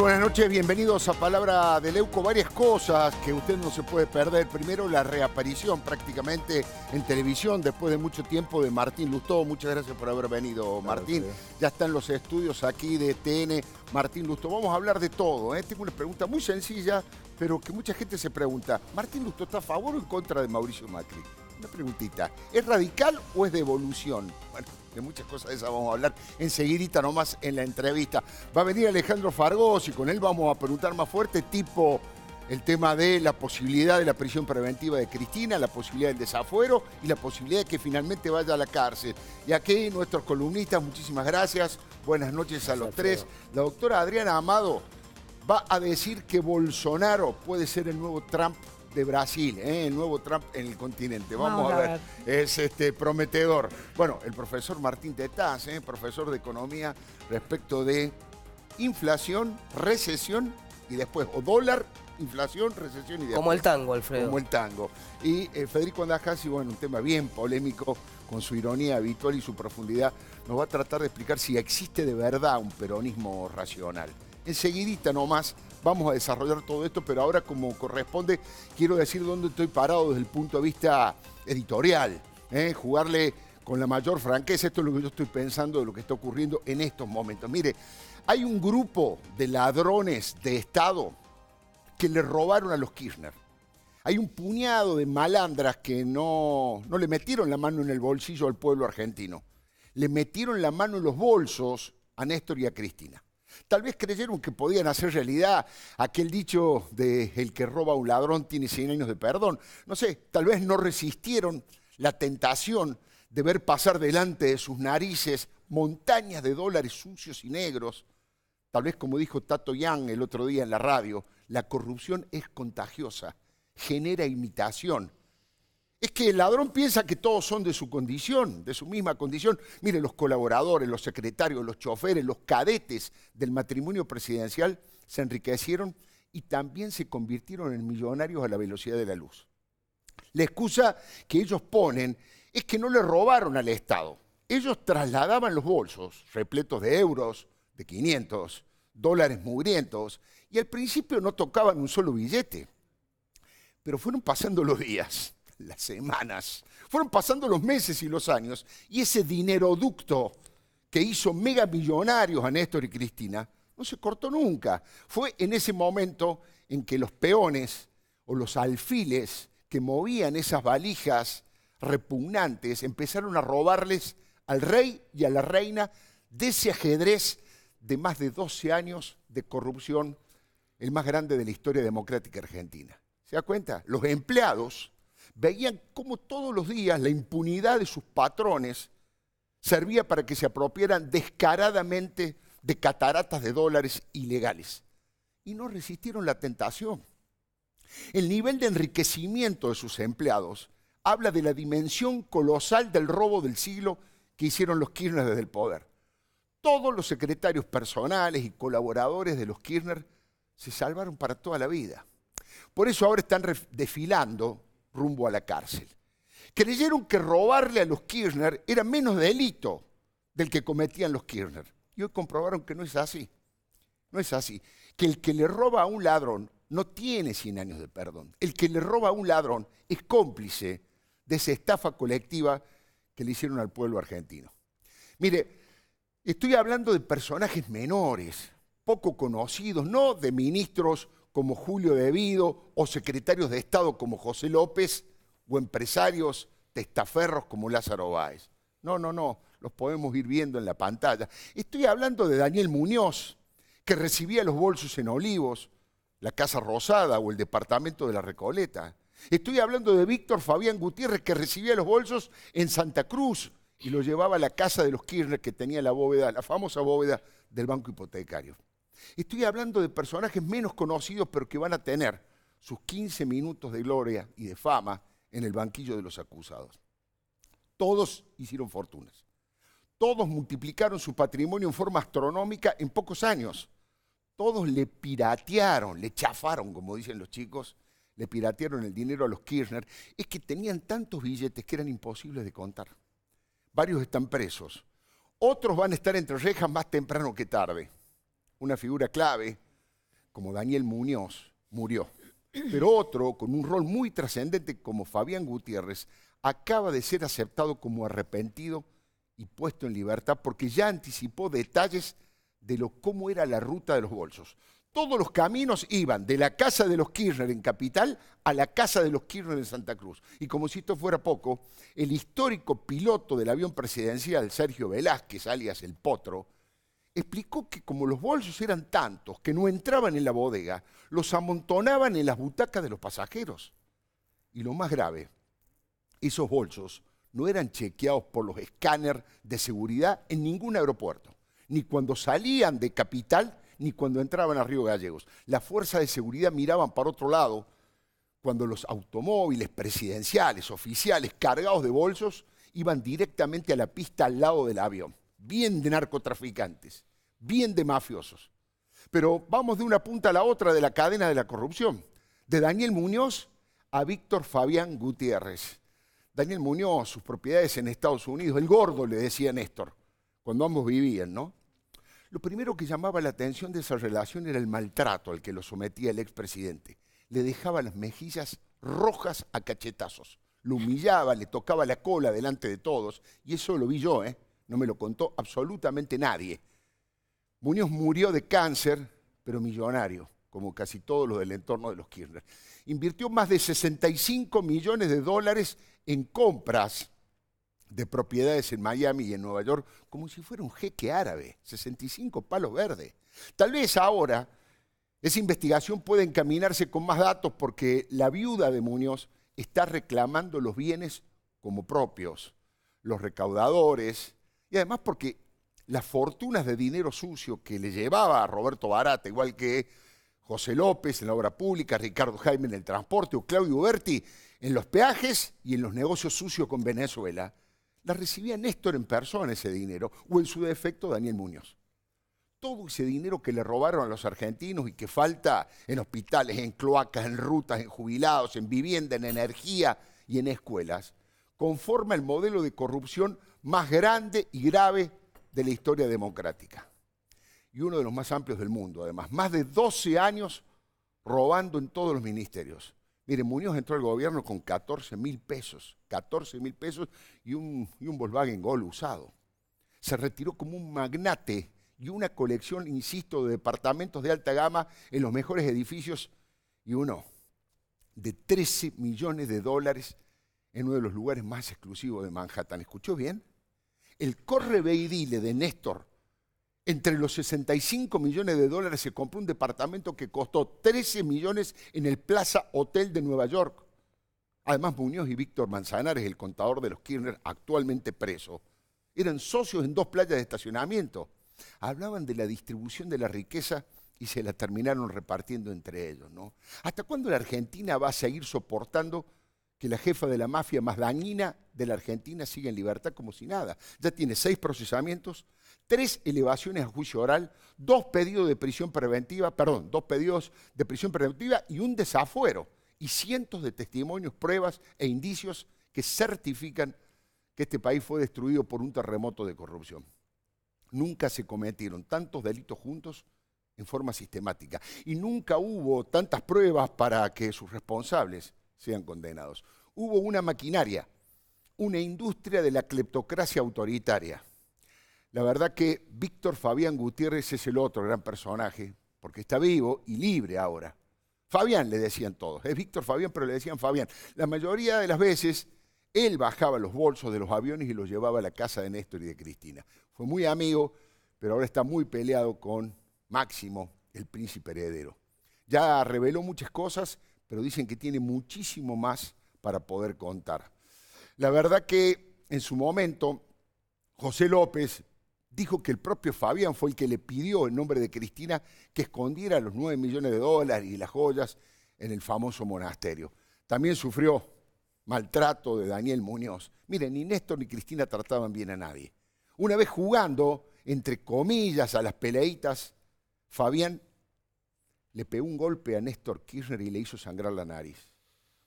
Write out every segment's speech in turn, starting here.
buenas noches, bienvenidos a Palabra de Leuco. Varias cosas que usted no se puede perder. Primero, la reaparición prácticamente en televisión después de mucho tiempo de Martín Lustó. Muchas gracias por haber venido, Martín. Ya están los estudios aquí de TN Martín Lustó. Vamos a hablar de todo. ¿eh? Tengo una pregunta muy sencilla, pero que mucha gente se pregunta. ¿Martín Lustó está a favor o en contra de Mauricio Macri? Una preguntita. ¿Es radical o es de evolución? Bueno, de muchas cosas de esas vamos a hablar enseguidita nomás en la entrevista. Va a venir Alejandro Fargos y con él vamos a preguntar más fuerte, tipo el tema de la posibilidad de la prisión preventiva de Cristina, la posibilidad del desafuero y la posibilidad de que finalmente vaya a la cárcel. Y aquí nuestros columnistas, muchísimas gracias. Buenas noches a los tres. La doctora Adriana Amado va a decir que Bolsonaro puede ser el nuevo Trump de Brasil, ¿eh? el nuevo Trump en el continente. Vamos, a, ver. es este, prometedor. Bueno, el profesor Martín Tetaz, ¿eh? profesor de economía respecto de inflación, recesión y después, o dólar, inflación, recesión y después. Como el tango, Alfredo. Como el tango. Y eh, Federico Andajasi, bueno, un tema bien polémico, con su ironía habitual y su profundidad, nos va a tratar de explicar si existe de verdad un peronismo racional. Enseguidita nomás Vamos a desarrollar todo esto, pero ahora como corresponde, quiero decir dónde estoy parado desde el punto de vista editorial. ¿eh? Jugarle con la mayor franqueza, esto es lo que yo estoy pensando de lo que está ocurriendo en estos momentos. Mire, hay un grupo de ladrones de Estado que le robaron a los Kirchner. Hay un puñado de malandras que no, no le metieron la mano en el bolsillo al pueblo argentino. Le metieron la mano en los bolsos a Néstor y a Cristina tal vez creyeron que podían hacer realidad aquel dicho de el que roba a un ladrón tiene 100 años de perdón. No sé, tal vez no resistieron la tentación de ver pasar delante de sus narices montañas de dólares sucios y negros. Tal vez como dijo Tato Yang el otro día en la radio, la corrupción es contagiosa, genera imitación es que el ladrón piensa que todos son de su condición, de su misma condición. Mire, los colaboradores, los secretarios, los choferes, los cadetes del matrimonio presidencial se enriquecieron y también se convirtieron en millonarios a la velocidad de la luz. La excusa que ellos ponen es que no le robaron al Estado. Ellos trasladaban los bolsos repletos de euros, de 500, dólares mugrientos, y al principio no tocaban un solo billete. Pero fueron pasando los días las semanas, fueron pasando los meses y los años, y ese dineroducto que hizo mega millonarios a Néstor y Cristina no se cortó nunca. Fue en ese momento en que los peones o los alfiles que movían esas valijas repugnantes empezaron a robarles al rey y a la reina de ese ajedrez de más de 12 años de corrupción, el más grande de la historia democrática argentina. ¿Se da cuenta? Los empleados veían cómo todos los días la impunidad de sus patrones servía para que se apropiaran descaradamente de cataratas de dólares ilegales. Y no resistieron la tentación. El nivel de enriquecimiento de sus empleados habla de la dimensión colosal del robo del siglo que hicieron los Kirchner desde el poder. Todos los secretarios personales y colaboradores de los Kirchner se salvaron para toda la vida. Por eso ahora están desfilando rumbo a la cárcel. Creyeron que robarle a los Kirchner era menos delito del que cometían los Kirchner. Y hoy comprobaron que no es así. No es así. Que el que le roba a un ladrón no tiene 100 años de perdón. El que le roba a un ladrón es cómplice de esa estafa colectiva que le hicieron al pueblo argentino. Mire, estoy hablando de personajes menores, poco conocidos, no de ministros como Julio Devido o secretarios de Estado como José López o empresarios testaferros como Lázaro Báez. No, no, no, los podemos ir viendo en la pantalla. Estoy hablando de Daniel Muñoz, que recibía los bolsos en Olivos, la Casa Rosada o el Departamento de la Recoleta. Estoy hablando de Víctor Fabián Gutiérrez, que recibía los bolsos en Santa Cruz y los llevaba a la casa de los Kirchner que tenía la bóveda, la famosa bóveda del Banco Hipotecario. Estoy hablando de personajes menos conocidos, pero que van a tener sus 15 minutos de gloria y de fama en el banquillo de los acusados. Todos hicieron fortunas. Todos multiplicaron su patrimonio en forma astronómica en pocos años. Todos le piratearon, le chafaron, como dicen los chicos, le piratearon el dinero a los Kirchner. Es que tenían tantos billetes que eran imposibles de contar. Varios están presos. Otros van a estar entre rejas más temprano que tarde una figura clave como Daniel Muñoz murió. Pero otro, con un rol muy trascendente como Fabián Gutiérrez, acaba de ser aceptado como arrepentido y puesto en libertad porque ya anticipó detalles de lo, cómo era la ruta de los bolsos. Todos los caminos iban de la casa de los Kirchner en Capital a la casa de los Kirchner en Santa Cruz. Y como si esto fuera poco, el histórico piloto del avión presidencial, Sergio Velázquez, alias el Potro, explicó que como los bolsos eran tantos que no entraban en la bodega, los amontonaban en las butacas de los pasajeros. Y lo más grave, esos bolsos no eran chequeados por los escáneres de seguridad en ningún aeropuerto, ni cuando salían de capital, ni cuando entraban a Río Gallegos. Las fuerzas de seguridad miraban para otro lado cuando los automóviles presidenciales, oficiales, cargados de bolsos, iban directamente a la pista al lado del avión, bien de narcotraficantes bien de mafiosos. Pero vamos de una punta a la otra de la cadena de la corrupción. De Daniel Muñoz a Víctor Fabián Gutiérrez. Daniel Muñoz, sus propiedades en Estados Unidos, el gordo le decía Néstor, cuando ambos vivían, ¿no? Lo primero que llamaba la atención de esa relación era el maltrato al que lo sometía el expresidente. Le dejaba las mejillas rojas a cachetazos. Lo humillaba, le tocaba la cola delante de todos. Y eso lo vi yo, ¿eh? No me lo contó absolutamente nadie. Muñoz murió de cáncer, pero millonario, como casi todos los del entorno de los Kirchner. Invirtió más de 65 millones de dólares en compras de propiedades en Miami y en Nueva York, como si fuera un jeque árabe, 65 palos verdes. Tal vez ahora esa investigación puede encaminarse con más datos porque la viuda de Muñoz está reclamando los bienes como propios, los recaudadores, y además porque las fortunas de dinero sucio que le llevaba a Roberto Barata, igual que José López en la obra pública, Ricardo Jaime en el transporte o Claudio Berti en los peajes y en los negocios sucios con Venezuela, la recibía Néstor en persona ese dinero, o en su defecto Daniel Muñoz. Todo ese dinero que le robaron a los argentinos y que falta en hospitales, en cloacas, en rutas, en jubilados, en vivienda, en energía y en escuelas, conforma el modelo de corrupción más grande y grave de la historia democrática. Y uno de los más amplios del mundo, además. Más de 12 años robando en todos los ministerios. Mire, Muñoz entró al gobierno con 14 mil pesos, 14 mil pesos y un, y un Volkswagen Gol usado. Se retiró como un magnate y una colección, insisto, de departamentos de alta gama en los mejores edificios y uno de 13 millones de dólares en uno de los lugares más exclusivos de Manhattan. ¿Escuchó bien? el corre de Néstor, entre los 65 millones de dólares se compró un departamento que costó 13 millones en el Plaza Hotel de Nueva York. Además, Muñoz y Víctor Manzanares, el contador de los Kirchner, actualmente preso, eran socios en dos playas de estacionamiento. Hablaban de la distribución de la riqueza y se la terminaron repartiendo entre ellos. ¿no? ¿Hasta cuándo la Argentina va a seguir soportando que la jefa de la mafia más dañina de la Argentina sigue en libertad como si nada. Ya tiene seis procesamientos, tres elevaciones a juicio oral, dos pedidos de prisión preventiva, perdón, dos pedidos de prisión preventiva y un desafuero y cientos de testimonios, pruebas e indicios que certifican que este país fue destruido por un terremoto de corrupción. Nunca se cometieron tantos delitos juntos en forma sistemática y nunca hubo tantas pruebas para que sus responsables sean condenados. Hubo una maquinaria, una industria de la cleptocracia autoritaria. La verdad que Víctor Fabián Gutiérrez es el otro gran personaje, porque está vivo y libre ahora. Fabián le decían todos, es Víctor Fabián, pero le decían Fabián. La mayoría de las veces él bajaba los bolsos de los aviones y los llevaba a la casa de Néstor y de Cristina. Fue muy amigo, pero ahora está muy peleado con Máximo, el príncipe heredero. Ya reveló muchas cosas pero dicen que tiene muchísimo más para poder contar. La verdad que en su momento José López dijo que el propio Fabián fue el que le pidió en nombre de Cristina que escondiera los 9 millones de dólares y las joyas en el famoso monasterio. También sufrió maltrato de Daniel Muñoz. Miren, ni Néstor ni Cristina trataban bien a nadie. Una vez jugando, entre comillas, a las peleitas, Fabián le pegó un golpe a Néstor Kirchner y le hizo sangrar la nariz.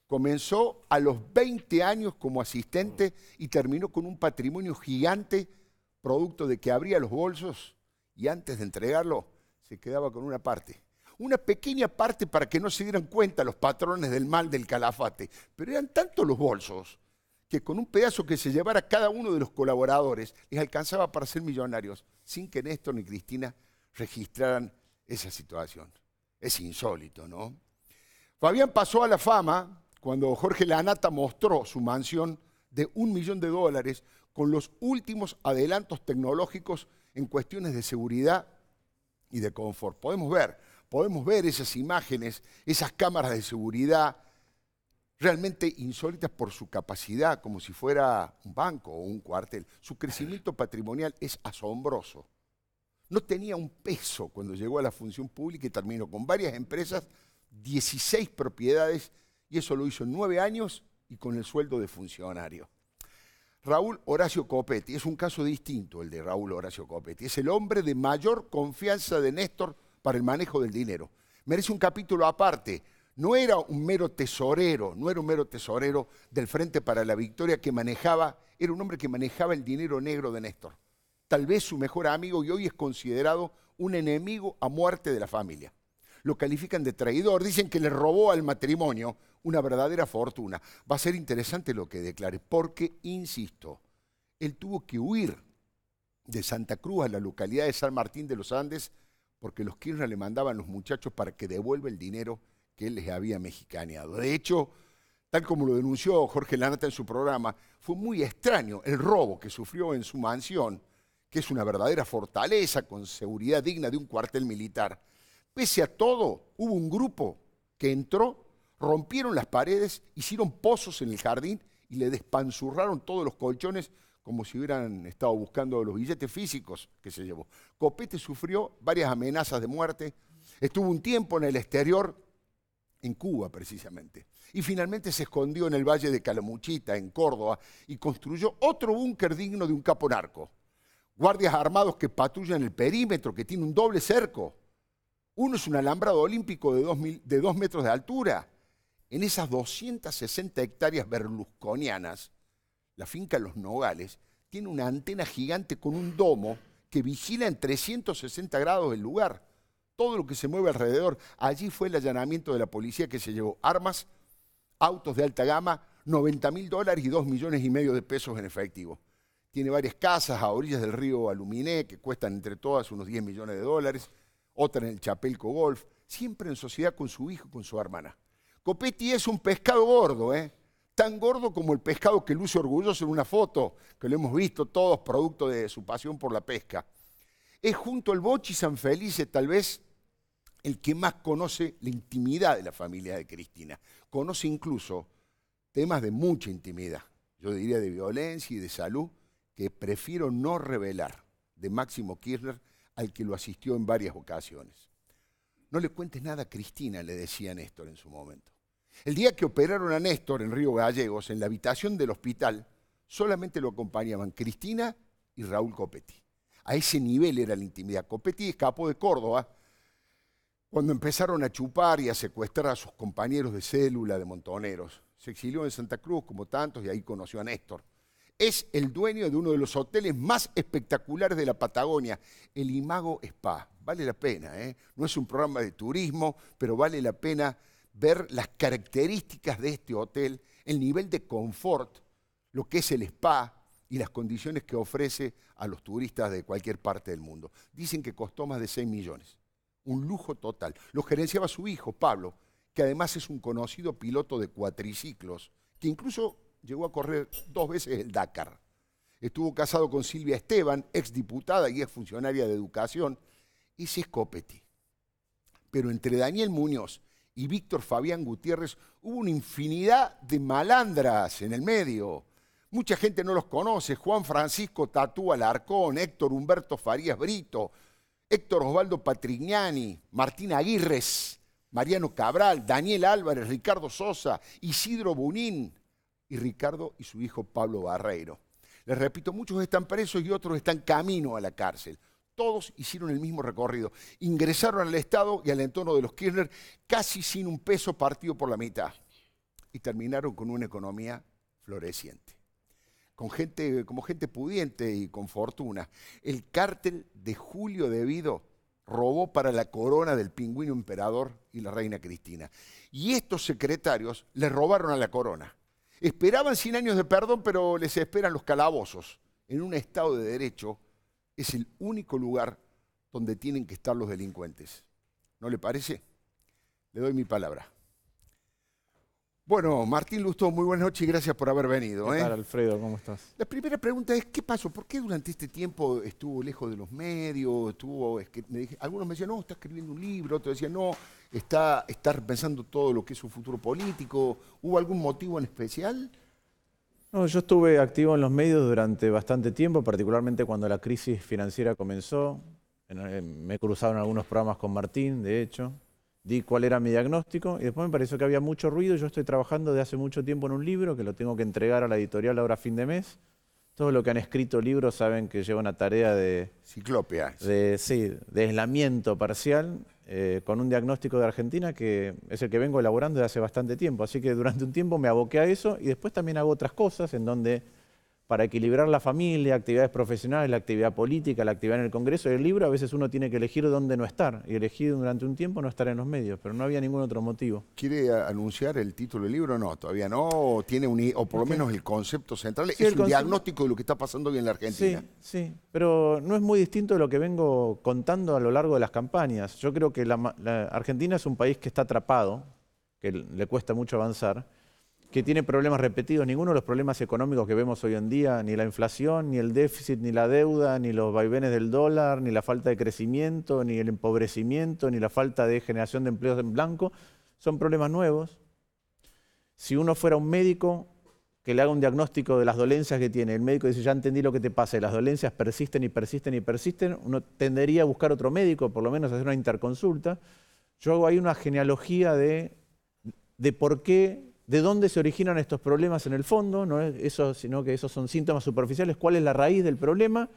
Comenzó a los 20 años como asistente y terminó con un patrimonio gigante, producto de que abría los bolsos y antes de entregarlo se quedaba con una parte. Una pequeña parte para que no se dieran cuenta los patrones del mal del calafate. Pero eran tantos los bolsos que con un pedazo que se llevara cada uno de los colaboradores les alcanzaba para ser millonarios, sin que Néstor ni Cristina registraran esa situación. Es insólito, ¿no? Fabián pasó a la fama cuando Jorge Lanata mostró su mansión de un millón de dólares con los últimos adelantos tecnológicos en cuestiones de seguridad y de confort. Podemos ver, podemos ver esas imágenes, esas cámaras de seguridad realmente insólitas por su capacidad, como si fuera un banco o un cuartel. Su crecimiento patrimonial es asombroso. No tenía un peso cuando llegó a la función pública y terminó con varias empresas, 16 propiedades, y eso lo hizo en nueve años y con el sueldo de funcionario. Raúl Horacio Copetti, es un caso distinto el de Raúl Horacio Copetti, es el hombre de mayor confianza de Néstor para el manejo del dinero. Merece un capítulo aparte. No era un mero tesorero, no era un mero tesorero del Frente para la Victoria que manejaba, era un hombre que manejaba el dinero negro de Néstor tal vez su mejor amigo y hoy es considerado un enemigo a muerte de la familia. Lo califican de traidor, dicen que le robó al matrimonio una verdadera fortuna. Va a ser interesante lo que declare, porque, insisto, él tuvo que huir de Santa Cruz a la localidad de San Martín de los Andes porque los Kirchner le mandaban los muchachos para que devuelva el dinero que él les había mexicaneado. De hecho, tal como lo denunció Jorge Lanata en su programa, fue muy extraño el robo que sufrió en su mansión que es una verdadera fortaleza con seguridad digna de un cuartel militar. Pese a todo, hubo un grupo que entró, rompieron las paredes, hicieron pozos en el jardín y le despanzurraron todos los colchones como si hubieran estado buscando los billetes físicos que se llevó. Copete sufrió varias amenazas de muerte, estuvo un tiempo en el exterior, en Cuba precisamente, y finalmente se escondió en el valle de Calamuchita, en Córdoba, y construyó otro búnker digno de un capo narco guardias armados que patrullan el perímetro, que tiene un doble cerco. Uno es un alambrado olímpico de dos, metros de altura. En esas 260 hectáreas berlusconianas, la finca Los Nogales tiene una antena gigante con un domo que vigila en 360 grados el lugar. Todo lo que se mueve alrededor. Allí fue el allanamiento de la policía que se llevó armas, autos de alta gama, 90 mil dólares y 2 millones y medio de pesos en efectivo tiene varias casas a orillas del río Aluminé que cuestan entre todas unos 10 millones de dólares, otra en el Chapelco Golf, siempre en sociedad con su hijo y con su hermana. Copetti es un pescado gordo, ¿eh? tan gordo como el pescado que luce orgulloso en una foto, que lo hemos visto todos, producto de su pasión por la pesca. Es junto al Bochi San Felice tal vez el que más conoce la intimidad de la familia de Cristina. Conoce incluso temas de mucha intimidad, yo diría de violencia y de salud, que prefiero no revelar de Máximo Kirchner al que lo asistió en varias ocasiones. No le cuentes nada a Cristina, le decía Néstor en su momento. El día que operaron a Néstor en Río Gallegos, en la habitación del hospital, solamente lo acompañaban Cristina y Raúl Copetti. A ese nivel era la intimidad. Copetti escapó de Córdoba cuando empezaron a chupar y a secuestrar a sus compañeros de célula de Montoneros. Se exilió en Santa Cruz como tantos y ahí conoció a Néstor. Es el dueño de uno de los hoteles más espectaculares de la Patagonia, el Imago Spa. Vale la pena, ¿eh? No es un programa de turismo, pero vale la pena ver las características de este hotel, el nivel de confort, lo que es el spa y las condiciones que ofrece a los turistas de cualquier parte del mundo. Dicen que costó más de 6 millones. Un lujo total. Lo gerenciaba su hijo, Pablo, que además es un conocido piloto de cuatriciclos, que incluso llegó a correr dos veces el Dakar. Estuvo casado con Silvia Esteban, exdiputada y exfuncionaria de educación, y Cisco Peti. Pero entre Daniel Muñoz y Víctor Fabián Gutiérrez hubo una infinidad de malandras en el medio. Mucha gente no los conoce. Juan Francisco Tatú Alarcón, Héctor Humberto Farías Brito, Héctor Osvaldo Patrignani, Martín Aguirres, Mariano Cabral, Daniel Álvarez, Ricardo Sosa, Isidro Bunín, y Ricardo y su hijo Pablo Barreiro. Les repito, muchos están presos y otros están camino a la cárcel. Todos hicieron el mismo recorrido. Ingresaron al Estado y al entorno de los Kirchner casi sin un peso partido por la mitad. Y terminaron con una economía floreciente. Con gente, como gente pudiente y con fortuna. El cártel de Julio Debido robó para la corona del pingüino emperador y la reina Cristina. Y estos secretarios le robaron a la corona Esperaban 100 años de perdón, pero les esperan los calabozos. En un Estado de Derecho es el único lugar donde tienen que estar los delincuentes. ¿No le parece? Le doy mi palabra. Bueno, Martín Lusto, muy buenas noches y gracias por haber venido. ¿Qué ¿eh? Alfredo? ¿Cómo estás? La primera pregunta es, ¿qué pasó? ¿Por qué durante este tiempo estuvo lejos de los medios? Estuvo, algunos me decían, no, está escribiendo un libro, otros decían, no, está, está repensando todo lo que es su futuro político? ¿Hubo algún motivo en especial? No, yo estuve activo en los medios durante bastante tiempo, particularmente cuando la crisis financiera comenzó. Eh, me cruzaron algunos programas con Martín, de hecho. Di cuál era mi diagnóstico y después me pareció que había mucho ruido. Yo estoy trabajando desde hace mucho tiempo en un libro que lo tengo que entregar a la editorial ahora a fin de mes todos los que han escrito libros saben que lleva una tarea de... Ciclopia. De, sí, de aislamiento parcial eh, con un diagnóstico de Argentina que es el que vengo elaborando desde hace bastante tiempo. Así que durante un tiempo me aboqué a eso y después también hago otras cosas en donde para equilibrar la familia, actividades profesionales, la actividad política, la actividad en el Congreso y el libro, a veces uno tiene que elegir dónde no estar. Y elegir durante un tiempo no estar en los medios, pero no había ningún otro motivo. ¿Quiere anunciar el título del libro? No, todavía no. O, tiene un, o por lo menos el concepto central. es un diagnóstico de lo que está pasando hoy en la Argentina. Sí, sí. Pero no es muy distinto de lo que vengo contando a lo largo de las campañas. Yo creo que Argentina es un país que está atrapado, que le cuesta mucho avanzar que tiene problemas repetidos, ninguno de los problemas económicos que vemos hoy en día, ni la inflación, ni el déficit, ni la deuda, ni los vaivenes del dólar, ni la falta de crecimiento, ni el empobrecimiento, ni la falta de generación de empleos en blanco, son problemas nuevos. Si uno fuera un médico que le haga un diagnóstico de las dolencias que tiene, el médico dice, ya entendí lo que te pasa, y las dolencias persisten y persisten y persisten, uno tendería a buscar otro médico, por lo menos hacer una interconsulta. Yo hago ahí una genealogía de, de por qué de dónde se originan estos problemas en el fondo, no eso, sino que esos son síntomas superficiales, cuál es la raíz del problema,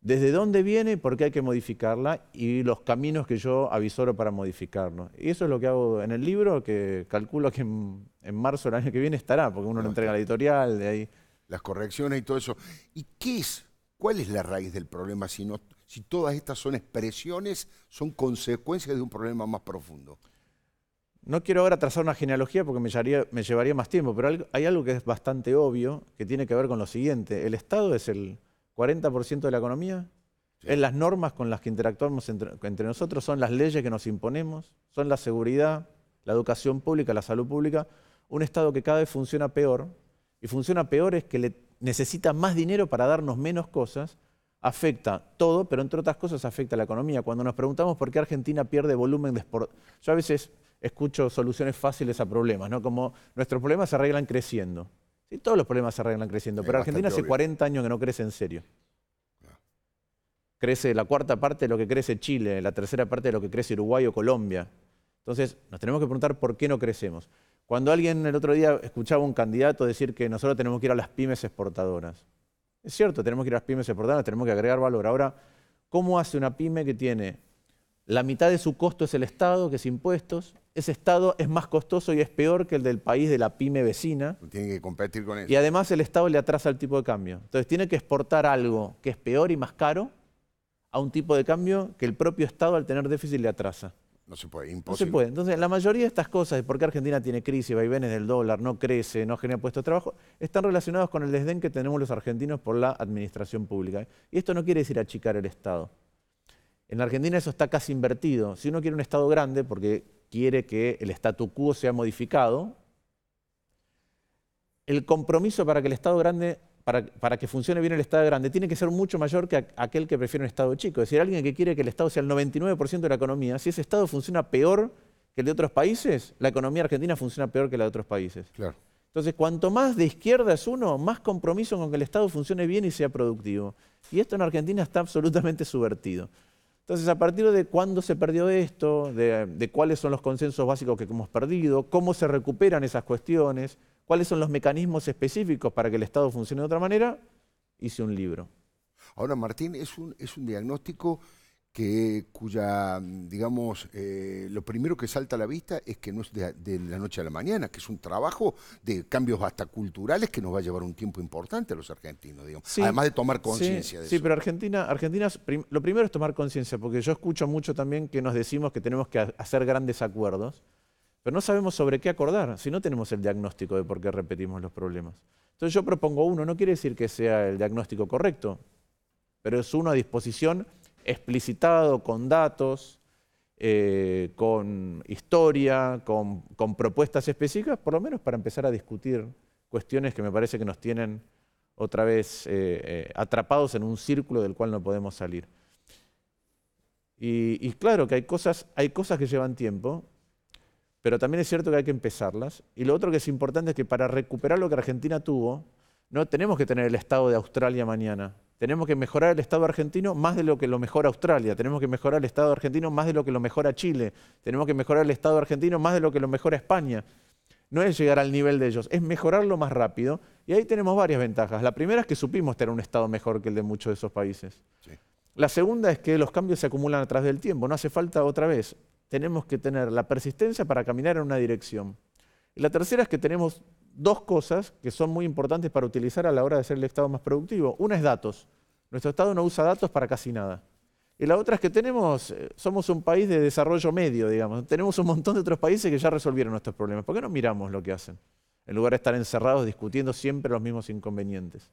desde dónde viene, por qué hay que modificarla y los caminos que yo avisoro para modificarlo. Y eso es lo que hago en el libro, que calculo que en, marzo del año que viene estará, porque uno lo entrega a la editorial, de ahí. Las correcciones y todo eso. ¿Y qué es? ¿Cuál es la raíz del problema si, no, si todas estas son expresiones, son consecuencias de un problema más profundo? No quiero ahora trazar una genealogía porque me llevaría, más tiempo, pero hay algo que es bastante obvio, que tiene que ver con lo siguiente. El Estado es el 40% de la economía, las normas con las que interactuamos entre, nosotros, son las leyes que nos imponemos, son la seguridad, la educación pública, la salud pública. Un Estado que cada vez funciona peor, y funciona peor es que le necesita más dinero para darnos menos cosas, afecta todo, pero entre otras cosas afecta a la economía. Cuando nos preguntamos por qué Argentina pierde volumen de exportación, Yo a veces escucho soluciones fáciles a problemas, ¿no? Como nuestros problemas se arreglan creciendo. Sí, todos los problemas se arreglan creciendo, pero Argentina hace 40 años que no crece en serio. Crece la cuarta parte de lo que crece Chile, la tercera parte de lo que crece Uruguay o Colombia. Entonces, nos tenemos que preguntar por qué no crecemos. Cuando alguien el otro día escuchaba a un candidato decir que nosotros tenemos que ir a las pymes exportadoras. Es cierto, tenemos que ir a las pymes exportadoras, tenemos que agregar valor. Ahora, ¿cómo hace una pyme que tiene la mitad de su costo es el Estado, que es impuestos? Ese Estado es más costoso y es peor que el del país de la pyme vecina. Tiene que competir con eso. Y además el Estado le atrasa el tipo de cambio. Entonces tiene que exportar algo que es peor y más caro a un tipo de cambio que el propio Estado al tener déficit le atrasa. No se puede, imposible. No se puede. Entonces, la mayoría de estas cosas, por qué Argentina tiene crisis, vaivenes del dólar, no crece, no genera puestos de trabajo, están relacionados con el desdén que tenemos los argentinos por la administración pública. ¿eh? Y esto no quiere decir achicar el Estado. En Argentina eso está casi invertido. Si uno quiere un Estado grande porque quiere que el statu quo sea modificado, el compromiso para que el Estado grande para, que funcione bien el Estado grande, tiene que ser mucho mayor que aquel que prefiere un Estado chico. Es decir, alguien que quiere que el Estado sea el 99% de la economía, si ese Estado funciona peor que el de otros países, la economía argentina funciona peor que la de otros países. Claro. Entonces, cuanto más de izquierda es uno, más compromiso con que el Estado funcione bien y sea productivo. Y esto en Argentina está absolutamente subvertido. Entonces, a partir de cuándo se perdió esto, de cuáles son los consensos básicos que hemos perdido, cómo se recuperan esas cuestiones, cuáles son los mecanismos específicos para que el Estado funcione de otra manera, hice un libro. Ahora, Martín, es un, es un diagnóstico que, cuya, digamos, eh, lo primero que salta a la vista es que no es de, la noche a la mañana, que es un trabajo de cambios hasta culturales que nos va a llevar un tiempo importante a los argentinos, digamos. además de tomar conciencia de eso. Sí, pero Argentina, Argentina lo primero es tomar conciencia, porque yo escucho mucho también que nos decimos que tenemos que hacer grandes acuerdos. Pero no sabemos sobre qué acordar, si no tenemos el diagnóstico de por qué repetimos los problemas. Entonces yo propongo uno, no quiere decir que sea el diagnóstico correcto, pero es uno a disposición explicitado con datos, eh, con historia, con, propuestas específicas, por lo menos para empezar a discutir cuestiones que me parece que nos tienen otra vez eh, eh, atrapados en un círculo del cual no podemos salir. Y, claro que hay cosas que llevan tiempo pero también es cierto que hay que empezarlas. Y lo otro que es importante es que para recuperar lo que Argentina tuvo, no tenemos que tener el estado de Australia mañana. Tenemos que mejorar el estado argentino más de lo que lo mejora Australia. Tenemos que mejorar el estado argentino más de lo que lo mejora Chile. Tenemos que mejorar el estado argentino más de lo que lo mejora España. No es llegar al nivel de ellos, es mejorarlo más rápido. Y ahí tenemos varias ventajas. La primera es que supimos tener un estado mejor que el de muchos de esos países. Sí. La segunda es que los cambios se acumulan a través del tiempo, no hace falta otra vez. Tenemos que tener la persistencia para caminar en una dirección. Y la tercera es que tenemos dos cosas que son muy importantes para utilizar a la hora de ser el Estado más productivo. Una es datos. Nuestro Estado no usa datos para casi nada. Y la otra es que tenemos, eh, somos un país de desarrollo medio, digamos. Tenemos un montón de otros países que ya resolvieron nuestros problemas. ¿Por qué no miramos lo que hacen? En lugar de estar encerrados discutiendo siempre los mismos inconvenientes.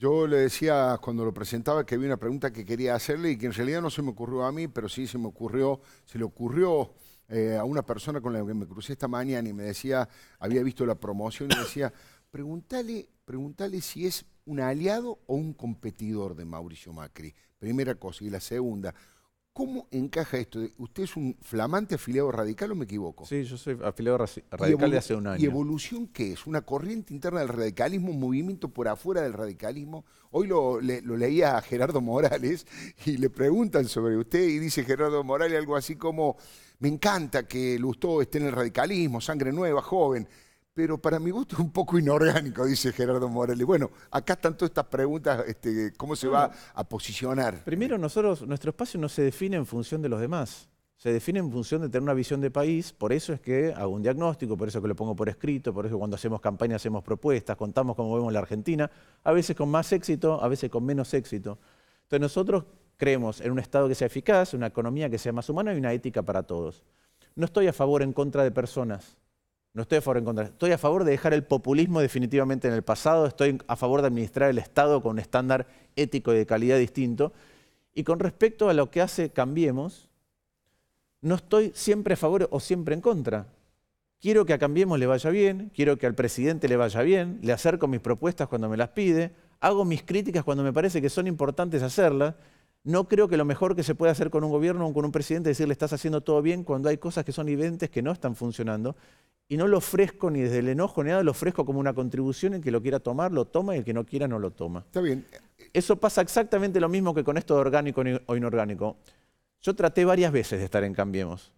Yo le decía cuando lo presentaba que había una pregunta que quería hacerle y que en realidad no se me ocurrió a mí, pero sí se me ocurrió, se le ocurrió eh, a una persona con la que me crucé esta mañana y me decía, había visto la promoción y me decía, pregúntale, pregúntale si es un aliado o un competidor de Mauricio Macri. Primera cosa. Y la segunda, ¿Cómo encaja esto? ¿Usted es un flamante afiliado radical o me equivoco? Sí, yo soy afiliado radical de hace un año. ¿Y evolución qué es? ¿Una corriente interna del radicalismo, un movimiento por afuera del radicalismo? Hoy lo, leía a Gerardo Morales y le preguntan sobre usted y dice Gerardo Morales algo así como, me encanta que Lustó esté en el radicalismo, sangre nueva, joven pero para mi gusto es un poco inorgánico, dice Gerardo Morelli. Bueno, acá están todas estas preguntas, este, ¿cómo se va a posicionar? Primero, nosotros, nuestro espacio no se define en función de los demás, se define en función de tener una visión de país, por eso es que hago un diagnóstico, por eso que lo pongo por escrito, por eso cuando hacemos campaña hacemos propuestas, contamos cómo vemos la Argentina, a veces con más éxito, a veces con menos éxito. Entonces nosotros creemos en un Estado que sea eficaz, una economía que sea más humana y una ética para todos. No estoy a favor en contra de personas no estoy a favor en contra. Estoy a favor de dejar el populismo definitivamente en el pasado. Estoy a favor de administrar el Estado con un estándar ético y de calidad distinto. Y con respecto a lo que hace Cambiemos, no estoy siempre a favor o siempre en contra. Quiero que a Cambiemos le vaya bien, quiero que al presidente le vaya bien, le acerco mis propuestas cuando me las pide, hago mis críticas cuando me parece que son importantes hacerlas, no creo que lo mejor que se puede hacer con un gobierno o con un presidente es decirle estás haciendo todo bien cuando hay cosas que son evidentes que no están funcionando. Y no lo ofrezco ni desde el enojo ni nada, lo ofrezco como una contribución. El que lo quiera tomar, lo toma y el que no quiera, no lo toma. Está bien. Eso pasa exactamente lo mismo que con esto de orgánico o inorgánico. Yo traté varias veces de estar en Cambiemos.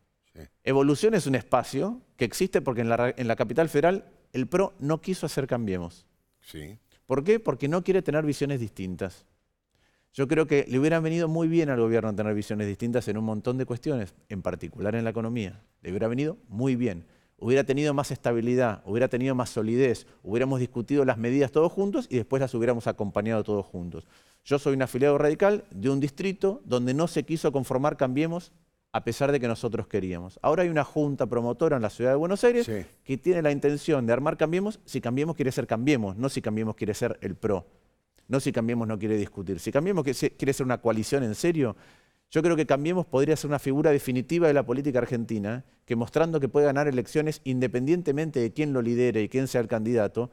Evolución es un espacio que existe porque en la, capital federal el PRO no quiso hacer Cambiemos. Sí. ¿Por qué? Porque no quiere tener visiones distintas. Yo creo que le hubiera venido muy bien al gobierno tener visiones distintas en un montón de cuestiones, en particular en la economía. Le hubiera venido muy bien. Hubiera tenido más estabilidad, hubiera tenido más solidez, hubiéramos discutido las medidas todos juntos y después las hubiéramos acompañado todos juntos. Yo soy un afiliado radical de un distrito donde no se quiso conformar Cambiemos a pesar de que nosotros queríamos. Ahora hay una junta promotora en la ciudad de Buenos Aires que tiene la intención de armar Cambiemos si Cambiemos quiere ser Cambiemos, no si Cambiemos quiere ser el PRO. No si Cambiemos no quiere discutir. Si Cambiemos quiere ser una coalición en serio, yo creo que Cambiemos podría ser una figura definitiva de la política argentina, que mostrando que puede ganar elecciones independientemente de quién lo lidere y quién sea el candidato,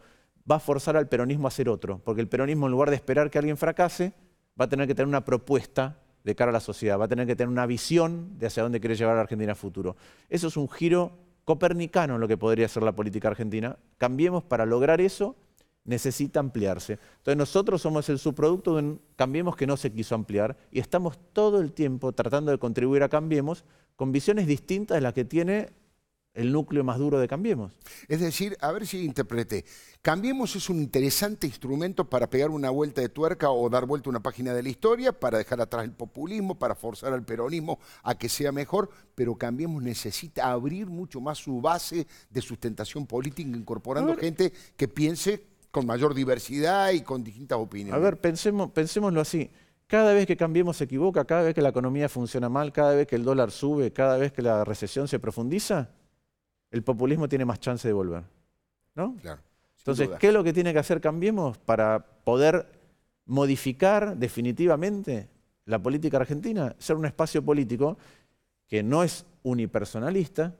va a forzar al peronismo a ser otro. Porque el peronismo, en lugar de esperar que alguien fracase, va a tener que tener una propuesta de cara a la sociedad, va a tener que tener una visión de hacia dónde quiere llevar a la Argentina a futuro. Eso es un giro copernicano en lo que podría ser la política argentina. Cambiemos para lograr eso necesita ampliarse. Entonces nosotros somos el subproducto de un Cambiemos que no se quiso ampliar y estamos todo el tiempo tratando de contribuir a Cambiemos con visiones distintas de las que tiene el núcleo más duro de Cambiemos. Es decir, a ver si interprete. Cambiemos es un interesante instrumento para pegar una vuelta de tuerca o dar vuelta a una página de la historia, para dejar atrás el populismo, para forzar al peronismo a que sea mejor, pero Cambiemos necesita abrir mucho más su base de sustentación política, incorporando gente que piense con mayor diversidad y con distintas opiniones. A ver, pensemos, pensémoslo así. Cada vez que cambiemos se equivoca, cada vez que la economía funciona mal, cada vez que el dólar sube, cada vez que la recesión se profundiza, el populismo tiene más chance de volver. ¿No? Claro. Entonces, ¿qué es lo que tiene que hacer Cambiemos para poder modificar definitivamente la política argentina? Ser un espacio político que no es unipersonalista,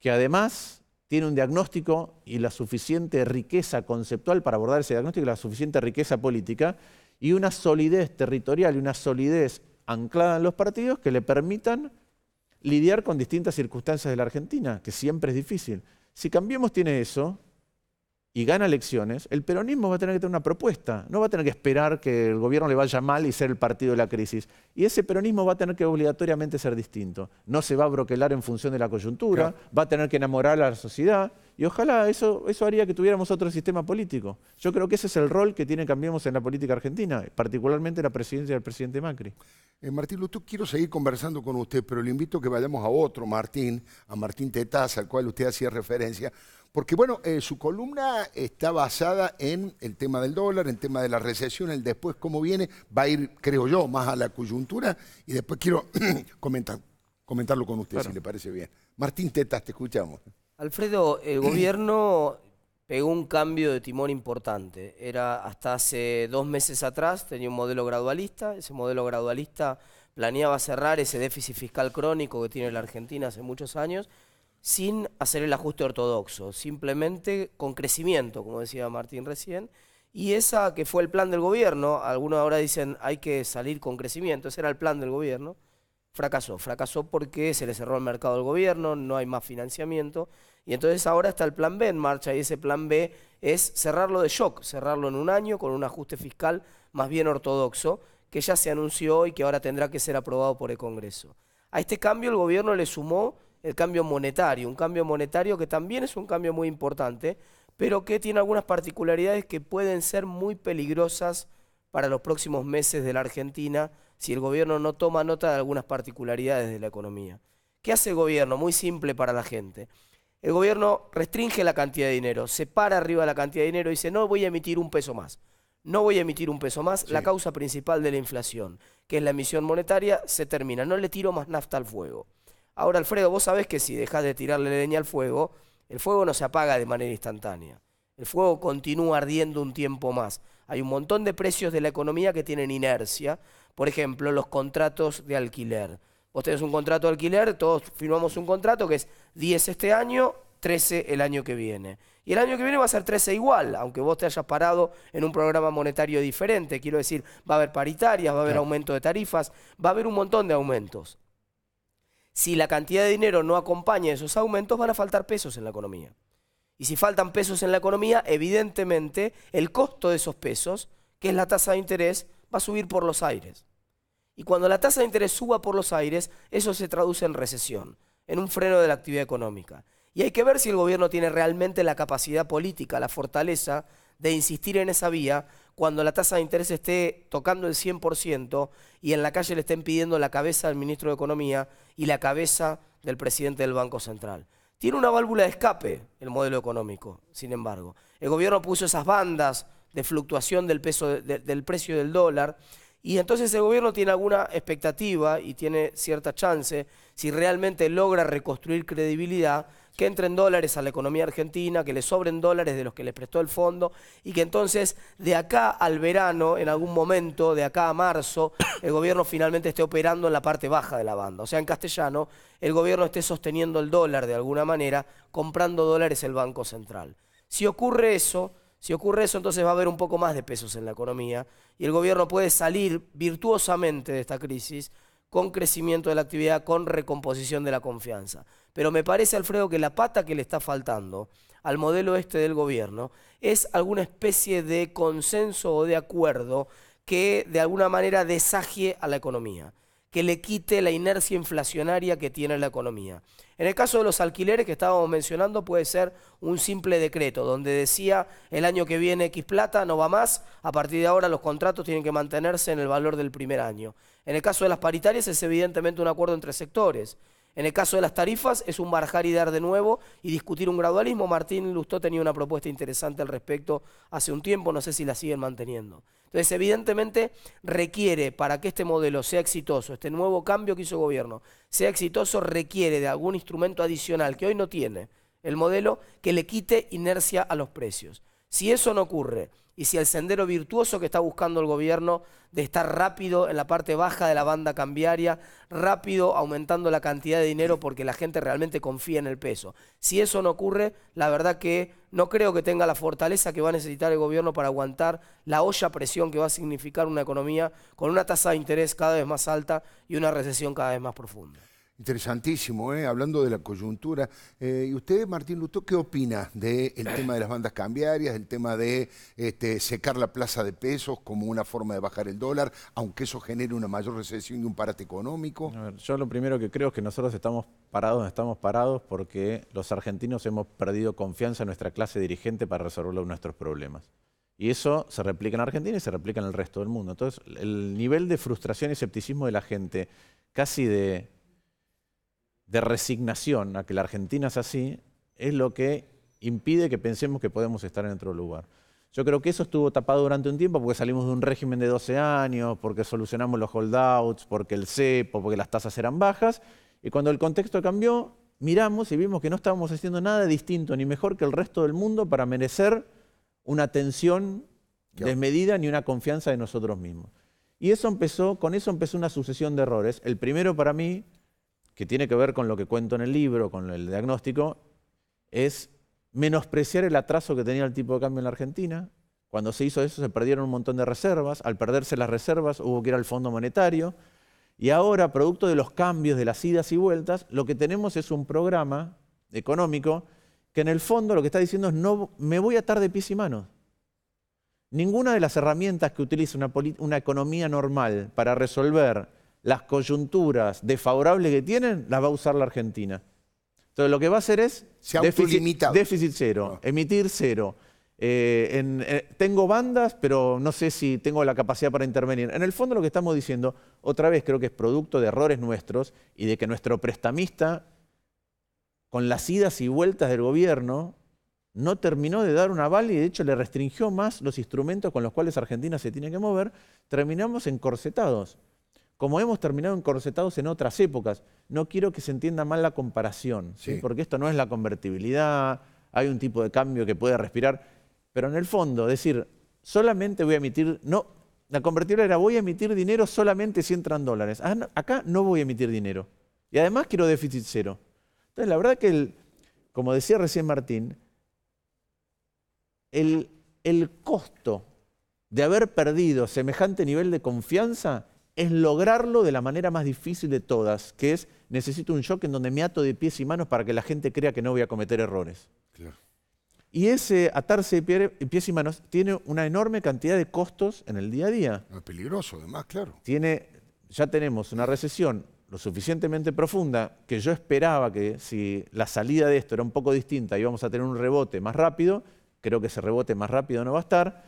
que además tiene un diagnóstico y la suficiente riqueza conceptual para abordar ese diagnóstico la suficiente riqueza política y una solidez territorial y una solidez anclada en los partidos que le permitan lidiar con distintas circunstancias de la Argentina, que siempre es difícil. Si Cambiemos tiene eso, y gana elecciones, el peronismo va a tener que tener una propuesta, no va a tener que esperar que el gobierno le vaya mal y ser el partido de la crisis. Y ese peronismo va a tener que obligatoriamente ser distinto. No se va a broquelar en función de la coyuntura, va a tener que enamorar a la sociedad y ojalá eso, eso haría que tuviéramos otro sistema político. Yo creo que ese es el rol que tiene Cambiemos en la política argentina, particularmente la presidencia del presidente Macri. Eh, Martín Lutú, quiero seguir conversando con usted, pero le invito a que vayamos a otro Martín, a Martín Tetaz, al cual usted hacía referencia porque bueno, eh, su columna está basada en el tema del dólar, en el tema de la recesión, el después cómo viene, va a ir, creo yo, más a la coyuntura y después quiero comentar, comentarlo con usted, si le parece bien. Martín Tetas, te escuchamos. Alfredo, el gobierno pegó un cambio de timón importante. Era hasta hace dos meses atrás, tenía un modelo gradualista, ese modelo gradualista planeaba cerrar ese déficit fiscal crónico que tiene la Argentina hace muchos años sin hacer el ajuste ortodoxo, simplemente con crecimiento, como decía Martín recién. Y esa que fue el plan del gobierno, algunos ahora dicen hay que salir con crecimiento, ese era el plan del gobierno, fracasó. Fracasó porque se le cerró el mercado al gobierno, no hay más financiamiento. Y entonces ahora está el plan B en marcha y ese plan B es cerrarlo de shock, cerrarlo en un año con un ajuste fiscal más bien ortodoxo, que ya se anunció y que ahora tendrá que ser aprobado por el Congreso. A este cambio el gobierno le sumó el cambio monetario, un cambio monetario que también es un cambio muy importante, pero que tiene algunas particularidades que pueden ser muy peligrosas para los próximos meses de la Argentina si el gobierno no toma nota de algunas particularidades de la economía. ¿Qué hace el gobierno? Muy simple para la gente. El gobierno restringe la cantidad de dinero, se para arriba la cantidad de dinero y dice, no voy a emitir un peso más. No voy a emitir un peso más. La causa principal de la inflación, que es la emisión monetaria, se termina. No le tiro más nafta al fuego. Ahora, Alfredo, vos sabés que si dejás de tirarle leña al fuego, el fuego no se apaga de manera instantánea. El fuego continúa ardiendo un tiempo más. Hay un montón de precios de la economía que tienen inercia. Por ejemplo, los contratos de alquiler. Vos tenés un contrato de alquiler, todos firmamos un contrato que es 10 este año, 13 el año que viene. Y el año que viene va a ser 13 igual, aunque vos te hayas parado en un programa monetario diferente. Quiero decir, va a haber paritarias, va a haber aumento de tarifas, va a haber un montón de aumentos si la cantidad de dinero no acompaña esos aumentos, van a faltar pesos en la economía. Y si faltan pesos en la economía, evidentemente el costo de esos pesos, que es la tasa de interés, va a subir por los aires. Y cuando la tasa de interés suba por los aires, eso se traduce en recesión, en un freno de la actividad económica. Y hay que ver si el gobierno tiene realmente la capacidad política, la fortaleza de insistir en esa vía cuando la tasa de interés esté tocando el 100% y en la calle le estén pidiendo la cabeza del ministro de Economía y la cabeza del presidente del Banco Central. Tiene una válvula de escape el modelo económico, sin embargo. El gobierno puso esas bandas de fluctuación del, peso, del precio del dólar y entonces el gobierno tiene alguna expectativa y tiene cierta chance, si realmente logra reconstruir credibilidad, que entren dólares a la economía argentina, que le sobren dólares de los que le prestó el fondo y que entonces de acá al verano, en algún momento, de acá a marzo, el gobierno finalmente esté operando en la parte baja de la banda. O sea, en castellano, el gobierno esté sosteniendo el dólar de alguna manera, comprando dólares el Banco Central. Si ocurre eso, si ocurre eso, entonces va a haber un poco más de pesos en la economía y el gobierno puede salir virtuosamente de esta crisis con crecimiento de la actividad, con recomposición de la confianza. Pero me parece, Alfredo, que la pata que le está faltando al modelo este del gobierno es alguna especie de consenso o de acuerdo que de alguna manera desagie a la economía que le quite la inercia inflacionaria que tiene la economía. En el caso de los alquileres que estábamos mencionando, puede ser un simple decreto, donde decía el año que viene X plata no va más, a partir de ahora los contratos tienen que mantenerse en el valor del primer año. En el caso de las paritarias es evidentemente un acuerdo entre sectores. En el caso de las tarifas, es un barjar y dar de nuevo y discutir un gradualismo. Martín Lustó tenía una propuesta interesante al respecto hace un tiempo, no sé si la siguen manteniendo. Entonces, evidentemente, requiere para que este modelo sea exitoso, este nuevo cambio que hizo el gobierno sea exitoso, requiere de algún instrumento adicional que hoy no tiene el modelo que le quite inercia a los precios. Si eso no ocurre, y si el sendero virtuoso que está buscando el gobierno de estar rápido en la parte baja de la banda cambiaria, rápido aumentando la cantidad de dinero porque la gente realmente confía en el peso. Si eso no ocurre, la verdad que no creo que tenga la fortaleza que va a necesitar el gobierno para aguantar la olla presión que va a significar una economía con una tasa de interés cada vez más alta y una recesión cada vez más profunda. Interesantísimo, ¿eh? hablando de la coyuntura. Eh, ¿Y usted, Martín Lutó, qué opina del tema de las bandas cambiarias, del tema de este, secar la plaza de pesos como una forma de bajar el dólar, aunque eso genere una mayor recesión y un parate económico? yo lo primero que creo es que nosotros estamos parados estamos parados porque los argentinos hemos perdido confianza en nuestra clase dirigente para resolver nuestros problemas. Y eso se replica en Argentina y se replica en el resto del mundo. Entonces, el nivel de frustración y escepticismo de la gente, casi de de resignación a que la Argentina es así es lo que impide que pensemos que podemos estar en otro lugar. Yo creo que eso estuvo tapado durante un tiempo porque salimos de un régimen de 12 años, porque solucionamos los holdouts, porque el CEPO, porque las tasas eran bajas, y cuando el contexto cambió, miramos y vimos que no estábamos haciendo nada distinto ni mejor que el resto del mundo para merecer una atención desmedida ni una confianza de nosotros mismos. Y eso empezó, con eso empezó una sucesión de errores. El primero para mí que tiene que ver con lo que cuento en el libro, con el diagnóstico, es menospreciar el atraso que tenía el tipo de cambio en la Argentina. Cuando se hizo eso se perdieron un montón de reservas, al perderse las reservas hubo que ir al Fondo Monetario y ahora, producto de los cambios, de las idas y vueltas, lo que tenemos es un programa económico que en el fondo lo que está diciendo es no me voy a atar de pies y manos. Ninguna de las herramientas que utiliza una, una economía normal para resolver las coyunturas desfavorables que tienen, las va a usar la Argentina. Entonces lo que va a hacer es déficit, cero, ah. emitir cero. Eh, eh, tengo bandas, pero no sé si tengo la capacidad para intervenir. En el fondo lo que estamos diciendo, otra vez creo que es producto de errores nuestros y de que nuestro prestamista, con las idas y vueltas del gobierno, no terminó de dar un aval y de hecho le restringió más los instrumentos con los cuales Argentina se tiene que mover, terminamos encorsetados como hemos terminado encorsetados en otras épocas, no quiero que se entienda mal la comparación, porque esto no es la convertibilidad, hay un tipo de cambio que puede respirar, pero en el fondo, decir, solamente voy a emitir, no, la convertibilidad era voy a emitir dinero solamente si entran dólares, ah, acá no voy a emitir dinero, y además quiero déficit cero. Entonces, la verdad que, como decía recién Martín, el, el costo de haber perdido semejante nivel de confianza es lograrlo de la manera más difícil de todas, que es necesito un shock en donde me ato de pies y manos para que la gente crea que no voy a cometer errores. Y ese atarse de pies y manos tiene una enorme cantidad de costos en el día a día. Es ah, peligroso, además, claro. Tiene, ya tenemos una recesión lo suficientemente profunda que yo esperaba que si la salida de esto era un poco distinta íbamos a tener un rebote más rápido, creo que ese rebote más rápido no va a estar.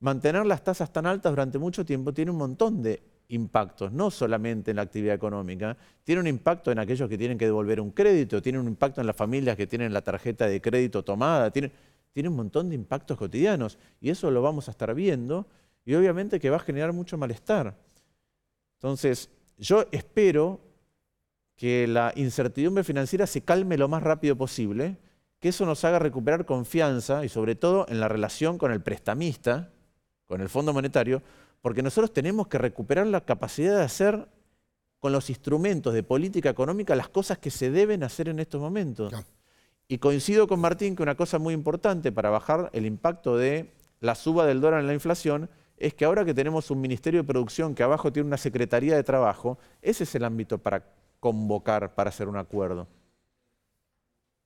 Mantener las tasas tan altas durante mucho tiempo tiene un montón de impactos, no solamente en la actividad económica, tiene un impacto en aquellos que tienen que devolver un crédito, tiene un impacto en las familias que tienen la tarjeta de crédito tomada, tiene, tiene un montón de impactos cotidianos y eso lo vamos a estar viendo y obviamente que va a generar mucho malestar. Entonces, yo espero que la incertidumbre financiera se calme lo más rápido posible, que eso nos haga recuperar confianza y sobre todo en la relación con el prestamista, con el Fondo Monetario, porque nosotros tenemos que recuperar la capacidad de hacer con los instrumentos de política económica las cosas que se deben hacer en estos momentos. Y coincido con Martín que una cosa muy importante para bajar el impacto de la suba del dólar en la inflación es que ahora que tenemos un Ministerio de Producción que abajo tiene una Secretaría de Trabajo, ese es el ámbito para convocar, para hacer un acuerdo.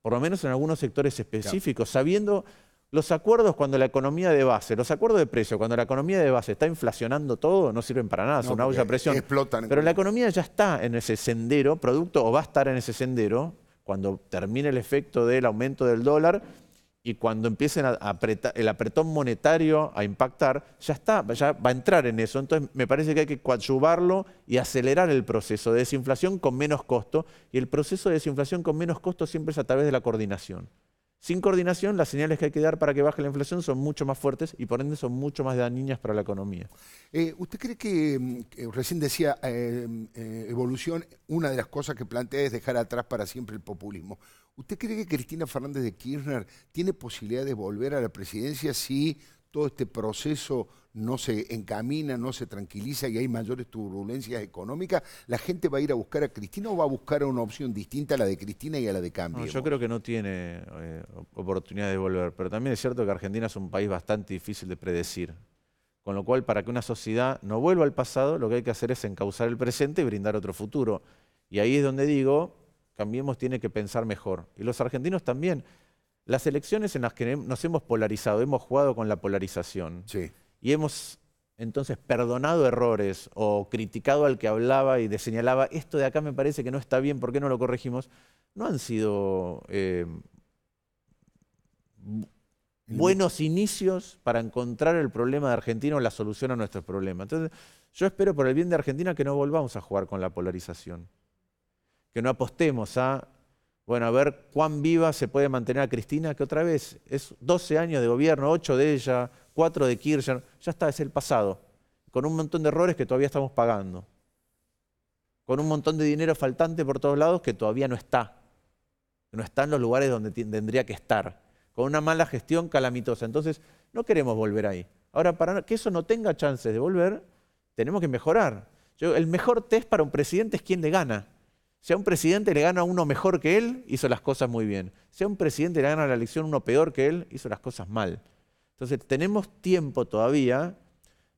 Por lo menos en algunos sectores específicos, sabiendo los acuerdos cuando la economía de base, los acuerdos de precio, cuando la economía de base está inflacionando todo, no sirven para nada, son una olla de presión. Explotan. Pero la economía ya está en ese sendero, producto, o va a estar en ese sendero, cuando termine el efecto del aumento del dólar y cuando empiecen a apretar, el apretón monetario a impactar, ya está, ya va a entrar en eso. Entonces me parece que hay que coadyuvarlo y acelerar el proceso de desinflación con menos costo. Y el proceso de desinflación con menos costo siempre es a través de la coordinación. Sin coordinación, las señales que hay que dar para que baje la inflación son mucho más fuertes y por ende son mucho más dañinas para la economía. Eh, ¿Usted cree que, mm, recién decía eh, eh, evolución, una de las cosas que plantea es dejar atrás para siempre el populismo? ¿Usted cree que Cristina Fernández de Kirchner tiene posibilidad de volver a la presidencia si todo este proceso no se encamina, no se tranquiliza y hay mayores turbulencias económicas, la gente va a ir a buscar a Cristina o va a buscar una opción distinta a la de Cristina y a la de Cambio. yo creo que no tiene eh, oportunidad de volver, pero también es cierto que Argentina es un país bastante difícil de predecir. Con lo cual, para que una sociedad no vuelva al pasado, lo que hay que hacer es encauzar el presente y brindar otro futuro. Y ahí es donde digo, Cambiemos tiene que pensar mejor. Y los argentinos también. Las elecciones en las que nos hemos polarizado, hemos jugado con la polarización. Sí y hemos entonces perdonado errores o criticado al que hablaba y señalaba, esto de acá me parece que no está bien, ¿por qué no lo corregimos? No han sido eh, buenos inicios para encontrar el problema de Argentina o la solución a nuestros problemas. Entonces, yo espero por el bien de Argentina que no volvamos a jugar con la polarización, que no apostemos a, bueno, a ver cuán viva se puede mantener a Cristina, que otra vez es 12 años de gobierno, 8 de ella, de Kirchner, ya está, es el pasado, con un montón de errores que todavía estamos pagando, con un montón de dinero faltante por todos lados que todavía no está, no está en los lugares donde tendría que estar, con una mala gestión calamitosa. Entonces, no queremos volver ahí. Ahora, para que eso no tenga chances de volver, tenemos que mejorar. Yo, el mejor test para un presidente es quién le gana. Si a un presidente le gana uno mejor que él, hizo las cosas muy bien. Si a un presidente le gana la elección uno peor que él, hizo las cosas mal. Entonces tenemos tiempo todavía,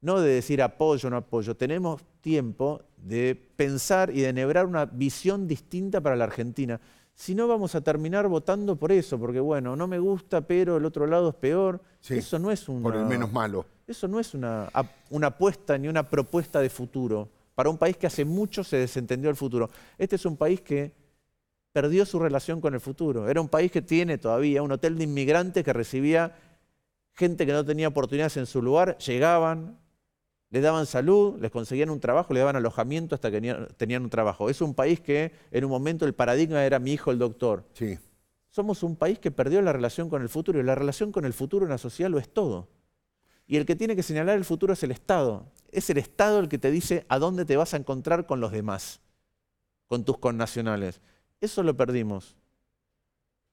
no de decir apoyo, o no apoyo, tenemos tiempo de pensar y de enhebrar una visión distinta para la Argentina. Si no, vamos a terminar votando por eso, porque bueno, no me gusta, pero el otro lado es peor. eso no es una, Por el menos malo. Eso no es una, una apuesta ni una propuesta de futuro para un país que hace mucho se desentendió el futuro. Este es un país que perdió su relación con el futuro. Era un país que tiene todavía un hotel de inmigrantes que recibía gente que no tenía oportunidades en su lugar, llegaban, les daban salud, les conseguían un trabajo, les daban alojamiento hasta que tenían un trabajo. Es un país que en un momento el paradigma era mi hijo el doctor. Sí. Somos un país que perdió la relación con el futuro y la relación con el futuro en la sociedad lo es todo. Y el que tiene que señalar el futuro es el Estado. Es el Estado el que te dice a dónde te vas a encontrar con los demás, con tus connacionales. Eso lo perdimos.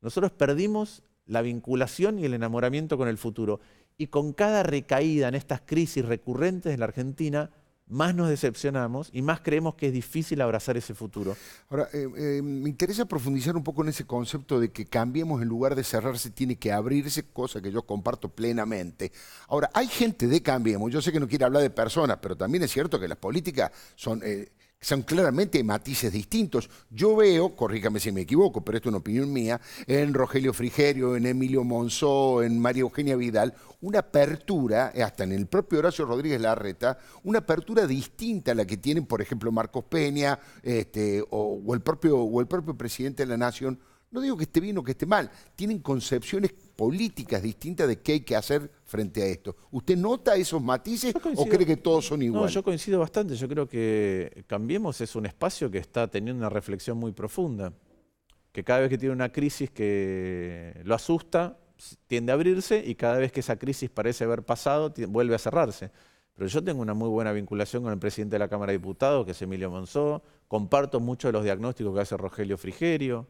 Nosotros perdimos la vinculación y el enamoramiento con el futuro. Y con cada recaída en estas crisis recurrentes en la Argentina, más nos decepcionamos y más creemos que es difícil abrazar ese futuro. Ahora, eh, eh, me interesa profundizar un poco en ese concepto de que cambiemos en lugar de cerrarse, tiene que abrirse, cosa que yo comparto plenamente. Ahora, hay gente de Cambiemos, yo sé que no quiere hablar de personas, pero también es cierto que las políticas son... Eh, son claramente matices distintos. Yo veo, corrígame si me equivoco, pero esto es una opinión mía, en Rogelio Frigerio, en Emilio Monzó, en María Eugenia Vidal, una apertura, eh, hasta en el propio Horacio Rodríguez Larreta, una apertura distinta a la que tienen, por ejemplo, Marcos Peña este, o, el propio, o el propio presidente de la Nación. No digo que esté bien o que esté mal, tienen concepciones políticas distintas de qué hay que hacer frente a esto. ¿Usted nota esos matices o cree que todos son iguales? No, yo coincido bastante. Yo creo que Cambiemos es un espacio que está teniendo una reflexión muy profunda, que cada vez que tiene una crisis que lo asusta, tiende a abrirse y cada vez que esa crisis parece haber pasado, vuelve a cerrarse. Pero yo tengo una muy buena vinculación con el presidente de la Cámara de Diputados, que es Emilio Monzó, comparto mucho de los diagnósticos que hace Rogelio Frigerio,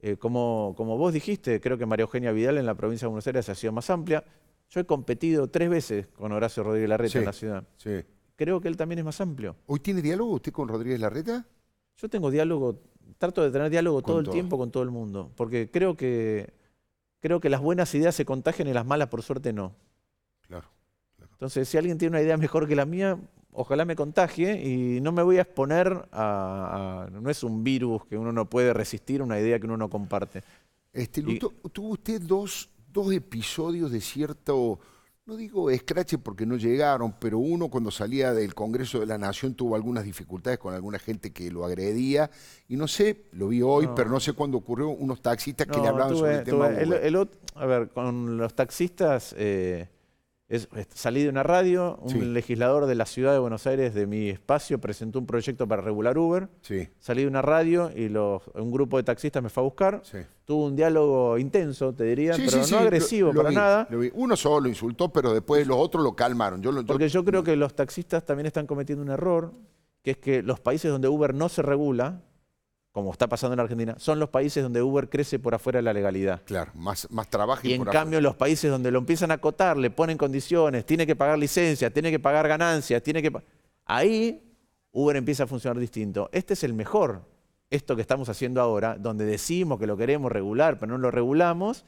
eh, como, vos dijiste, creo que María Eugenia Vidal en la provincia de Buenos Aires ha sido más amplia. Yo he competido tres veces con Horacio Rodríguez Larreta en la ciudad. Sí. Creo que él también es más amplio. ¿Hoy tiene diálogo usted con Rodríguez Larreta? Yo tengo diálogo, trato de tener diálogo todo, el tiempo con todo el mundo, porque creo que, creo que las buenas ideas se contagian y las malas, por suerte, no. Claro. Entonces, si alguien tiene una idea mejor que la mía, ojalá me contagie y no me voy a exponer a, No es un virus que uno no puede resistir, una idea que uno no comparte. Este, tuvo usted dos, episodios de cierto... No digo escrache porque no llegaron, pero uno cuando salía del Congreso de la Nación tuvo algunas dificultades con alguna gente que lo agredía. Y no sé, lo vi hoy, pero no sé cuándo ocurrió, unos taxistas que le hablaban sobre el tema. el, a ver, con los taxistas eh, salí de una radio, un legislador de la ciudad de Buenos Aires, de mi espacio, presentó un proyecto para regular Uber. Salí de una radio y un grupo de taxistas me fue a buscar. Tuvo un diálogo intenso, te diría, pero no agresivo para nada. Uno solo lo insultó, pero después los otros lo calmaron. Porque yo creo que los taxistas también están cometiendo un error, que es que los países donde Uber no se regula, como está pasando en Argentina, son los países donde Uber crece por afuera de la legalidad. Claro, más, más trabajo. Y en cambio los países donde lo empiezan a acotar, le ponen condiciones, tiene que pagar licencias, tiene que pagar ganancias, tiene que... Ahí Uber empieza a funcionar distinto. Este es el mejor, esto que estamos haciendo ahora, donde decimos que lo queremos regular, pero no lo regulamos.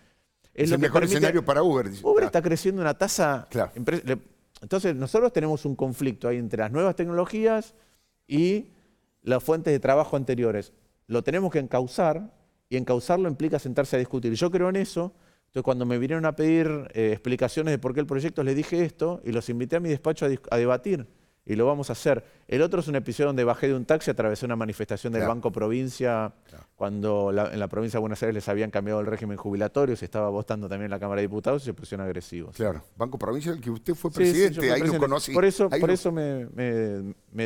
Es, el mejor escenario para Uber. Uber ah. está creciendo una tasa... Claro. Entonces nosotros tenemos un conflicto ahí entre las nuevas tecnologías y las fuentes de trabajo anteriores lo tenemos que encauzar y encauzarlo implica sentarse a discutir. Yo creo en eso, entonces cuando me vinieron a pedir eh, explicaciones de por qué el proyecto, les dije esto y los invité a mi despacho a, debatir y lo vamos a hacer. El otro es un episodio donde bajé de un taxi, atravesé una manifestación del Banco Provincia, cuando en la provincia de Buenos Aires les habían cambiado el régimen jubilatorio, se estaba votando también en la Cámara de Diputados y se pusieron agresivos. Claro, Banco Provincia, el que usted fue presidente, ahí lo conocí. Por eso, por eso me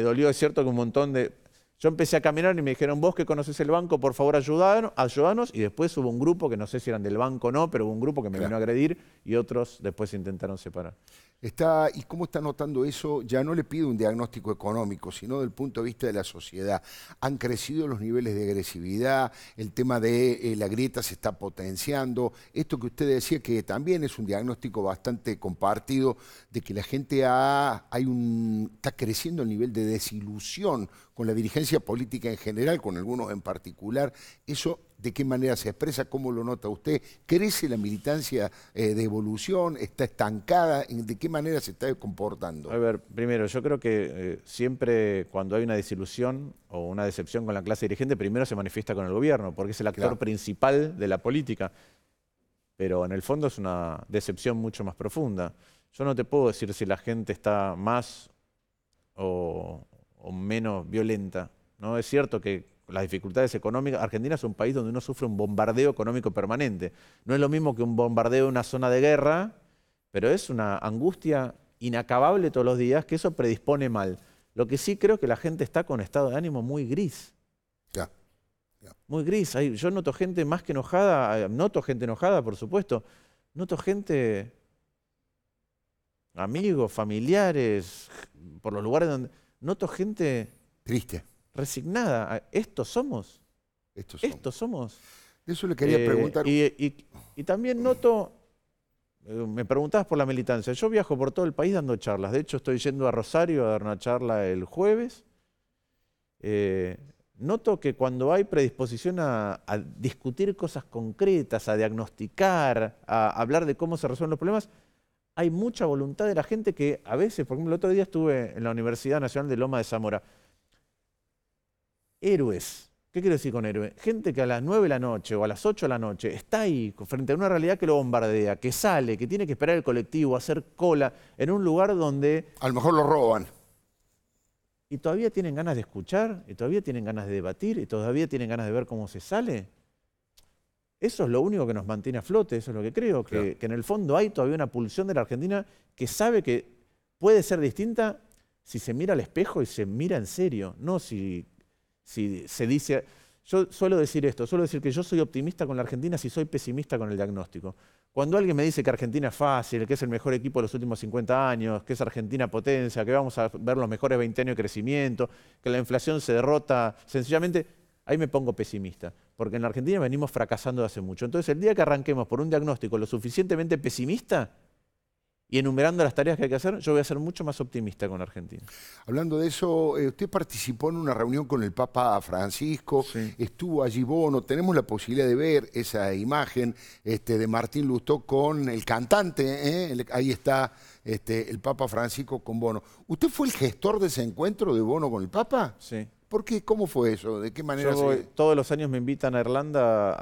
dolió, es cierto que un montón de yo empecé a caminar y me dijeron, vos que conoces el banco, por favor ayúdanos. Y después hubo un grupo, que no sé si eran del banco o no, pero hubo un grupo que me vino a agredir y otros después intentaron separar. Está, ¿Y cómo está notando eso? Ya no le pido un diagnóstico económico, sino del punto de vista de la sociedad. Han crecido los niveles de agresividad, el tema de eh, la grieta se está potenciando. Esto que usted decía que también es un diagnóstico bastante compartido, de que la gente ha, hay un, está creciendo el nivel de desilusión con la dirigencia política en general, con algunos en particular. ¿Eso de qué manera se expresa? ¿Cómo lo nota usted? ¿Crece la militancia eh, de evolución? ¿Está estancada? ¿De qué manera se está comportando? A ver, primero, yo creo que eh, siempre cuando hay una desilusión o una decepción con la clase dirigente, primero se manifiesta con el gobierno, porque es el actor principal de la política. Pero en el fondo es una decepción mucho más profunda. Yo no te puedo decir si la gente está más o, o menos violenta. ¿no? Es cierto que las dificultades económicas, Argentina es un país donde uno sufre un bombardeo económico permanente. No es lo mismo que un bombardeo de una zona de guerra, pero es una angustia inacabable todos los días que eso predispone mal. Lo que sí creo que la gente está con estado de ánimo muy gris. Muy gris. yo noto gente más que enojada, eh, noto gente enojada, por supuesto. Noto gente, amigos, familiares, por los lugares donde noto gente... Triste. Resignada. ¿Estos somos? Estos somos. ¿Estos Eso le quería eh, preguntar. Y, también noto, eh, me preguntabas por la militancia, yo viajo por todo el país dando charlas, de hecho estoy yendo a Rosario a dar una charla el jueves. Eh, noto que cuando hay predisposición a, discutir cosas concretas, a diagnosticar, a hablar de cómo se resuelven los problemas, hay mucha voluntad de la gente que a veces, por ejemplo, el otro día estuve en la Universidad Nacional de Loma de Zamora. Héroes. ¿Qué quiero decir con héroe? Gente que a las 9 de la noche o a las 8 de la noche está ahí frente a una realidad que lo bombardea, que sale, que tiene que esperar el colectivo, hacer cola en un lugar donde... A lo mejor lo roban. Y todavía tienen ganas de escuchar, y todavía tienen ganas de debatir, y todavía tienen ganas de ver cómo se sale. Eso es lo único que nos mantiene a flote, eso es lo que creo, que, en el fondo hay todavía una pulsión de la Argentina que sabe que puede ser distinta si se mira al espejo y se mira en serio, no si, si se dice... Yo suelo decir esto, suelo decir que yo soy optimista con la Argentina si soy pesimista con el diagnóstico. Cuando alguien me dice que Argentina es fácil, que es el mejor equipo de los últimos 50 años, que es Argentina potencia, que vamos a ver los mejores 20 años de crecimiento, que la inflación se derrota, sencillamente Ahí me pongo pesimista, porque en la Argentina venimos fracasando de hace mucho. Entonces, el día que arranquemos por un diagnóstico lo suficientemente pesimista y enumerando las tareas que hay que hacer, yo voy a ser mucho más optimista con la Argentina. Hablando de eso, eh, usted participó en una reunión con el Papa Francisco, estuvo allí Bono, tenemos la posibilidad de ver esa imagen este, de Martín Lustó con el cantante, ¿eh? ahí está este, el Papa Francisco con Bono. ¿Usted fue el gestor de ese encuentro de Bono con el Papa? Sí. ¿Por ¿Cómo fue eso? ¿De qué manera? Todos los años me invitan a Irlanda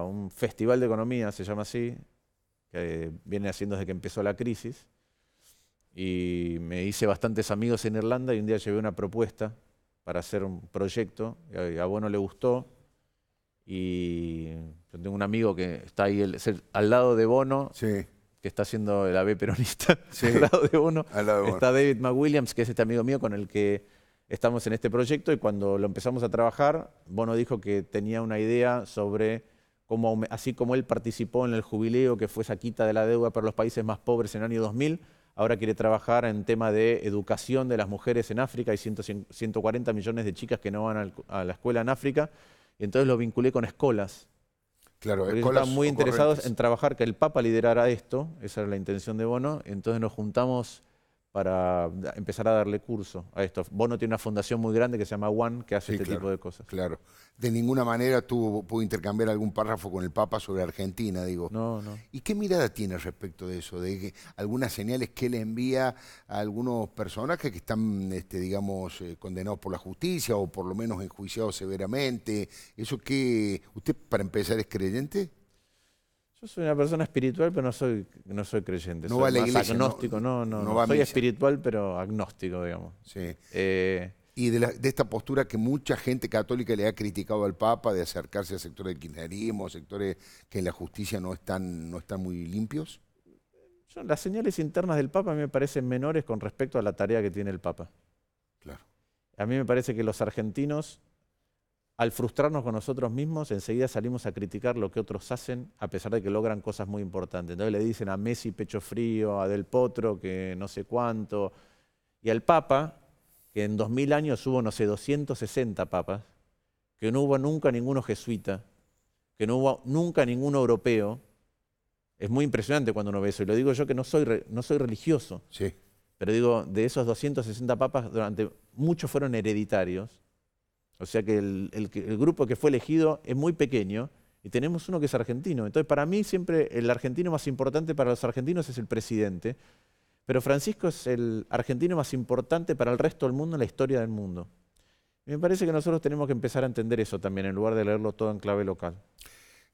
a un festival de economía, se llama así, que viene haciendo desde que empezó la crisis. Y me hice bastantes amigos en Irlanda y un día llevé una propuesta para hacer un proyecto. A Bono le gustó. Y yo tengo un amigo que está ahí al lado de Bono. que está haciendo el ave peronista al, lado de Bono, está David McWilliams, que es este amigo mío con el que estamos en este proyecto y cuando lo empezamos a trabajar, Bono dijo que tenía una idea sobre cómo, así como él participó en el jubileo que fue esa quita de la deuda para los países más pobres en el año 2000, ahora quiere trabajar en tema de educación de las mujeres en África. Hay 140 millones de chicas que no van a la escuela en África. Y entonces lo vinculé con escuelas. Claro, están muy interesados en trabajar que el Papa liderara esto, esa era la intención de Bono. Entonces nos juntamos para empezar a darle curso a esto. Bono tiene una fundación muy grande que se llama One que hace este tipo de cosas. Claro. De ninguna manera tuvo pudo intercambiar algún párrafo con el Papa sobre Argentina, digo. No, no. ¿Y qué mirada tiene respecto de eso? De algunas señales que le envía a algunos personajes que están, este, digamos, eh, condenados por la justicia o por lo menos enjuiciados severamente. ¿Eso qué? ¿Usted para empezar es creyente? Yo soy una persona espiritual, pero no soy, no soy creyente. No soy va a la iglesia, agnóstico, no, no, soy espiritual, pero agnóstico, digamos. Sí. Eh, y de, esta postura que mucha gente católica le ha criticado al Papa de acercarse a sectores del kirchnerismo, sectores que en la justicia no están, no están muy limpios? son las señales internas del Papa a mí me parecen menores con respecto a la tarea que tiene el Papa. Claro. A mí me parece que los argentinos al frustrarnos con nosotros mismos, enseguida salimos a criticar lo que otros hacen, a pesar de que logran cosas muy importantes. Entonces le dicen a Messi pecho frío, a Del Potro que no sé cuánto, y al Papa, que en 2000 años hubo, no sé, 260 papas, que no hubo nunca ninguno jesuita, que no hubo nunca ninguno europeo. Es muy impresionante cuando uno ve eso, y lo digo yo que no soy, no soy religioso. Sí. Pero digo, de esos 260 papas, durante muchos fueron hereditarios o sea que el, grupo que fue elegido es muy pequeño y tenemos uno que es argentino. Entonces, para mí siempre el argentino más importante para los argentinos es el presidente, pero Francisco es el argentino más importante para el resto del mundo en la historia del mundo. me parece que nosotros tenemos que empezar a entender eso también, en lugar de leerlo todo en clave local.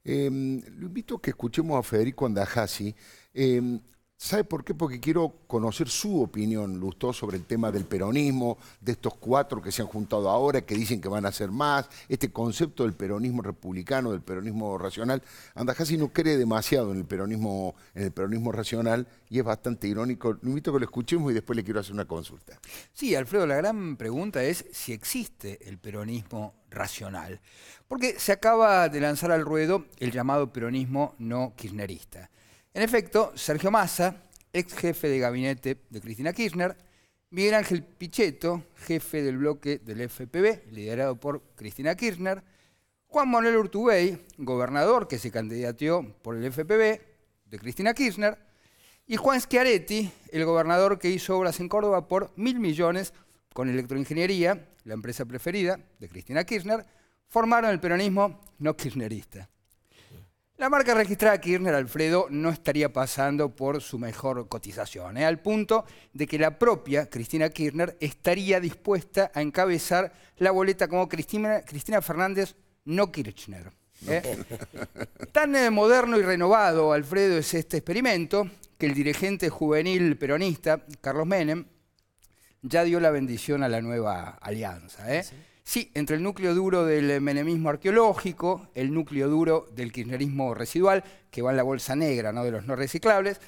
Em, lo invito a que escuchemos a Federico Andajasi. Em, ¿Sabe por qué? Porque quiero conocer su opinión, Lustó, sobre el tema del peronismo, de estos cuatro que se han juntado ahora, que dicen que van a hacer más, este concepto del peronismo republicano, del peronismo racional. Andajasi no cree demasiado en el peronismo, en el peronismo racional y es bastante irónico. Lo invito a que lo escuchemos y después le quiero hacer una consulta. Sí, Alfredo, la gran pregunta es si existe el peronismo racional. Porque se acaba de lanzar al ruedo el llamado peronismo no kirchnerista en efecto, Sergio Massa, ex jefe de gabinete de Cristina Kirchner, Miguel Ángel Pichetto, jefe del bloque del FPB, liderado por Cristina Kirchner, Juan Manuel Urtubey, gobernador que se candidateó por el FPB de Cristina Kirchner, y Juan Schiaretti, el gobernador que hizo obras en Córdoba por mil millones con Electroingeniería, la empresa preferida de Cristina Kirchner, formaron el peronismo no kirchnerista. La marca registrada Kirchner Alfredo no estaría pasando por su mejor cotización, ¿eh? al punto de que la propia Cristina Kirchner estaría dispuesta a encabezar la boleta como Cristina, Fernández no Kirchner. ¿eh? Tan eh, moderno y renovado, Alfredo, es este experimento que el dirigente juvenil peronista, Carlos Menem, ya dio la bendición a la nueva alianza. Sí, entre el núcleo duro del menemismo arqueológico, el núcleo duro del kirchnerismo residual, que va en la bolsa negra ¿no? de los no reciclables,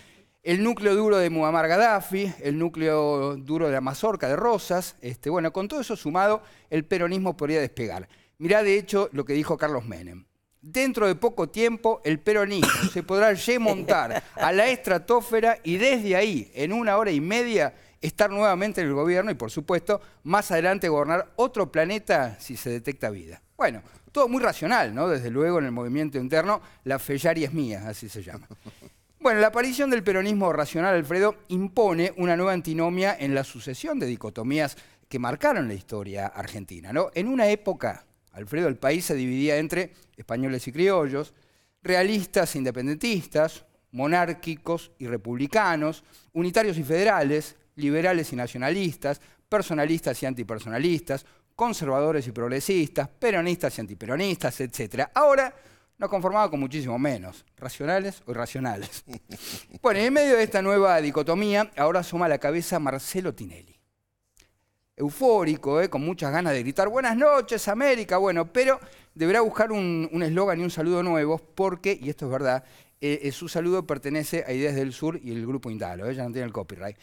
el núcleo duro de Muammar Gaddafi, el núcleo duro de la mazorca de Rosas, este, bueno, con todo eso sumado, el peronismo podría despegar. Mirá, de hecho, lo que dijo Carlos Menem. Dentro de poco tiempo, el peronismo se podrá remontar a la estratosfera y desde ahí, en una hora y media, estar nuevamente en el gobierno y, por supuesto, más adelante gobernar otro planeta si se detecta vida. Bueno, todo muy racional, ¿no? Desde luego en el movimiento interno, la fellaria es mía, así se llama. Bueno, la aparición del peronismo racional, Alfredo, impone una nueva antinomia en la sucesión de dicotomías que marcaron la historia argentina. ¿no? En una época, Alfredo, el país se dividía entre españoles y criollos, realistas e independentistas, monárquicos y republicanos, unitarios y federales, liberales y nacionalistas, personalistas y antipersonalistas, conservadores y progresistas, peronistas y antiperonistas, etc. Ahora nos conformaba con muchísimo menos, racionales o irracionales. bueno, en medio de esta nueva dicotomía, ahora asoma la cabeza Marcelo Tinelli. Eufórico, eh, con muchas ganas de gritar buenas noches América, bueno, pero deberá buscar un eslogan y un saludo nuevo, porque, y esto es verdad, eh, eh, su saludo pertenece a Ideas del Sur y el grupo Indalo, ella no tiene el copyright.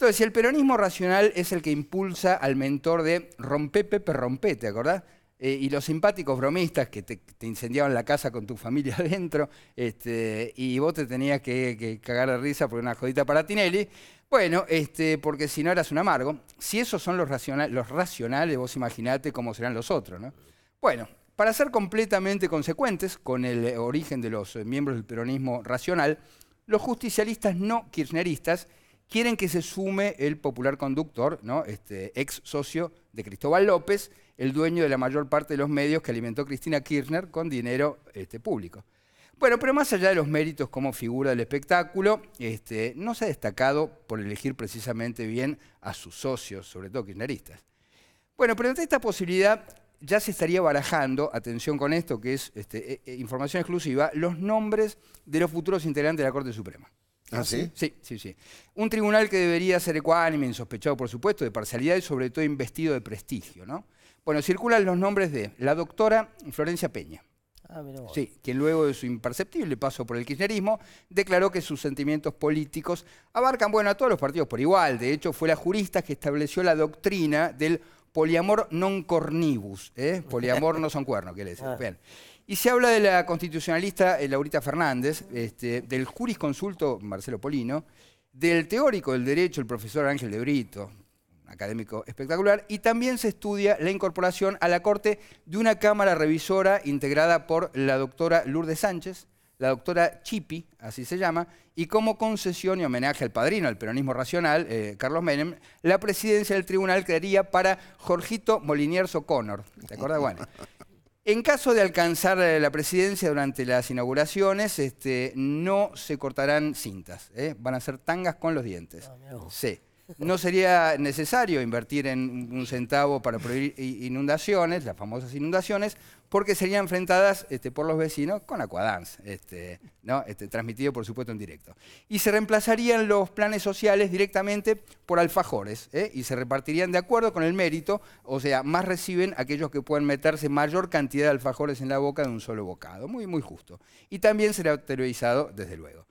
Entonces, si el peronismo racional es el que impulsa al mentor de Rompe Pepe Rompe, ¿te acordás? Eh, y los simpáticos bromistas que te, incendiaban la casa con tu familia adentro, este, y vos te tenías que, cagar de risa por una jodita para Tinelli, bueno, este, porque si no eras un amargo. Si esos son los, los racionales, vos imaginate cómo serán los otros, ¿no? Bueno, para ser completamente consecuentes con el origen de los eh, miembros del peronismo racional, los justicialistas no kirchneristas quieren que se sume el popular conductor, este, ex socio de Cristóbal López, el dueño de la mayor parte de los medios que alimentó Cristina Kirchner con dinero este, público. Bueno, pero más allá de los méritos como figura del espectáculo, este, no se ha destacado por elegir precisamente bien a sus socios, sobre todo kirchneristas. Bueno, pero ante esta posibilidad ya se estaría barajando, atención con esto que es este, e, e, información exclusiva, los nombres de los futuros integrantes de la Corte Suprema. ¿Ah, sí? Sí, sí, sí. Un tribunal que debería ser ecuánime, insospechado, por supuesto, de parcialidad y sobre todo investido de prestigio, ¿no? Bueno, circulan los nombres de la doctora Florencia Peña. Ah, Sí, quien luego de su imperceptible paso por el kirchnerismo declaró que sus sentimientos políticos abarcan, bueno, a todos los partidos por igual. De hecho, fue la jurista que estableció la doctrina del poliamor non cornibus, ¿eh? poliamor no son cuernos, ¿qué le decir? Ah. Y se habla de la constitucionalista eh, Laurita Fernández, este, del jurisconsulto Marcelo Polino, del teórico del derecho, el profesor Ángel de Brito, un académico espectacular, y también se estudia la incorporación a la Corte de una Cámara Revisora integrada por la doctora Lourdes Sánchez, la doctora Chipi, así se llama, y como concesión y homenaje al padrino, al peronismo racional, eh, Carlos Menem, la presidencia del tribunal crearía para Jorgito Molinierzo O'Connor. ¿Te acuerdas? Bueno. En caso de alcanzar eh, la presidencia durante las inauguraciones, este, no se cortarán cintas, ¿eh? van a ser tangas con los dientes. Ah, sí. No sería necesario invertir en un centavo para prohibir inundaciones, las famosas inundaciones, porque serían enfrentadas este, por los vecinos con Aquadance, este, este, transmitido por supuesto en directo. Y se reemplazarían los planes sociales directamente por alfajores ¿eh? y se repartirían de acuerdo con el mérito, o sea, más reciben aquellos que pueden meterse mayor cantidad de alfajores en la boca de un solo bocado, muy, muy justo. Y también será televisado, desde luego.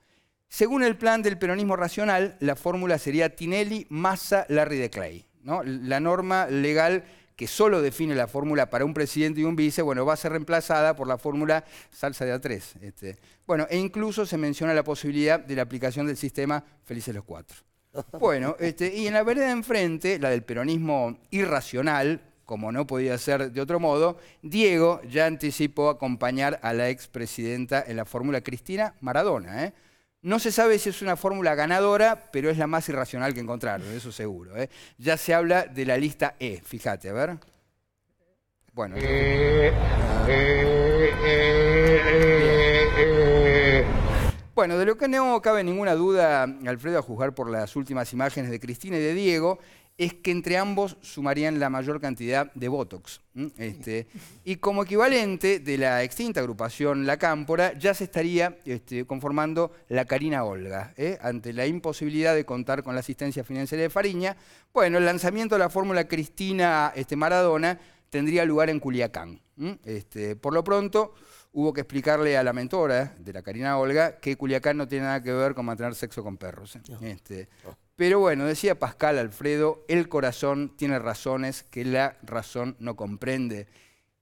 Según el plan del peronismo racional, la fórmula sería Tinelli, Massa, Larry de Clay. ¿no? La norma legal que solo define la fórmula para un presidente y un vice, bueno, va a ser reemplazada por la fórmula salsa de A3. Este. Bueno, e incluso se menciona la posibilidad de la aplicación del sistema Felices los Cuatro. Bueno, este, y en la vereda de enfrente, la del peronismo irracional, como no podía ser de otro modo, Diego ya anticipó acompañar a la expresidenta en la fórmula Cristina Maradona. ¿eh? No se sabe si es una fórmula ganadora, pero es la más irracional que encontraron, eso seguro. ¿eh? Ya se habla de la lista E, fíjate, a ver. Bueno. Eh, eh, bueno, de lo que no cabe ninguna duda, Alfredo, a juzgar por las últimas imágenes de Cristina y de Diego, es que entre ambos sumarían la mayor cantidad de Botox. Este, y como equivalente de la extinta agrupación La Cámpora, ya se estaría este, conformando la Karina Olga. ¿eh? Ante la imposibilidad de contar con la asistencia financiera de Fariña, bueno, el lanzamiento de la fórmula Cristina este, Maradona tendría lugar en Culiacán. Este, por lo pronto, hubo que explicarle a la mentora de la Karina Olga que Culiacán no tiene nada que ver con mantener sexo con perros. ¿eh? Pero bueno, decía Pascal Alfredo, el corazón tiene razones que la razón no comprende.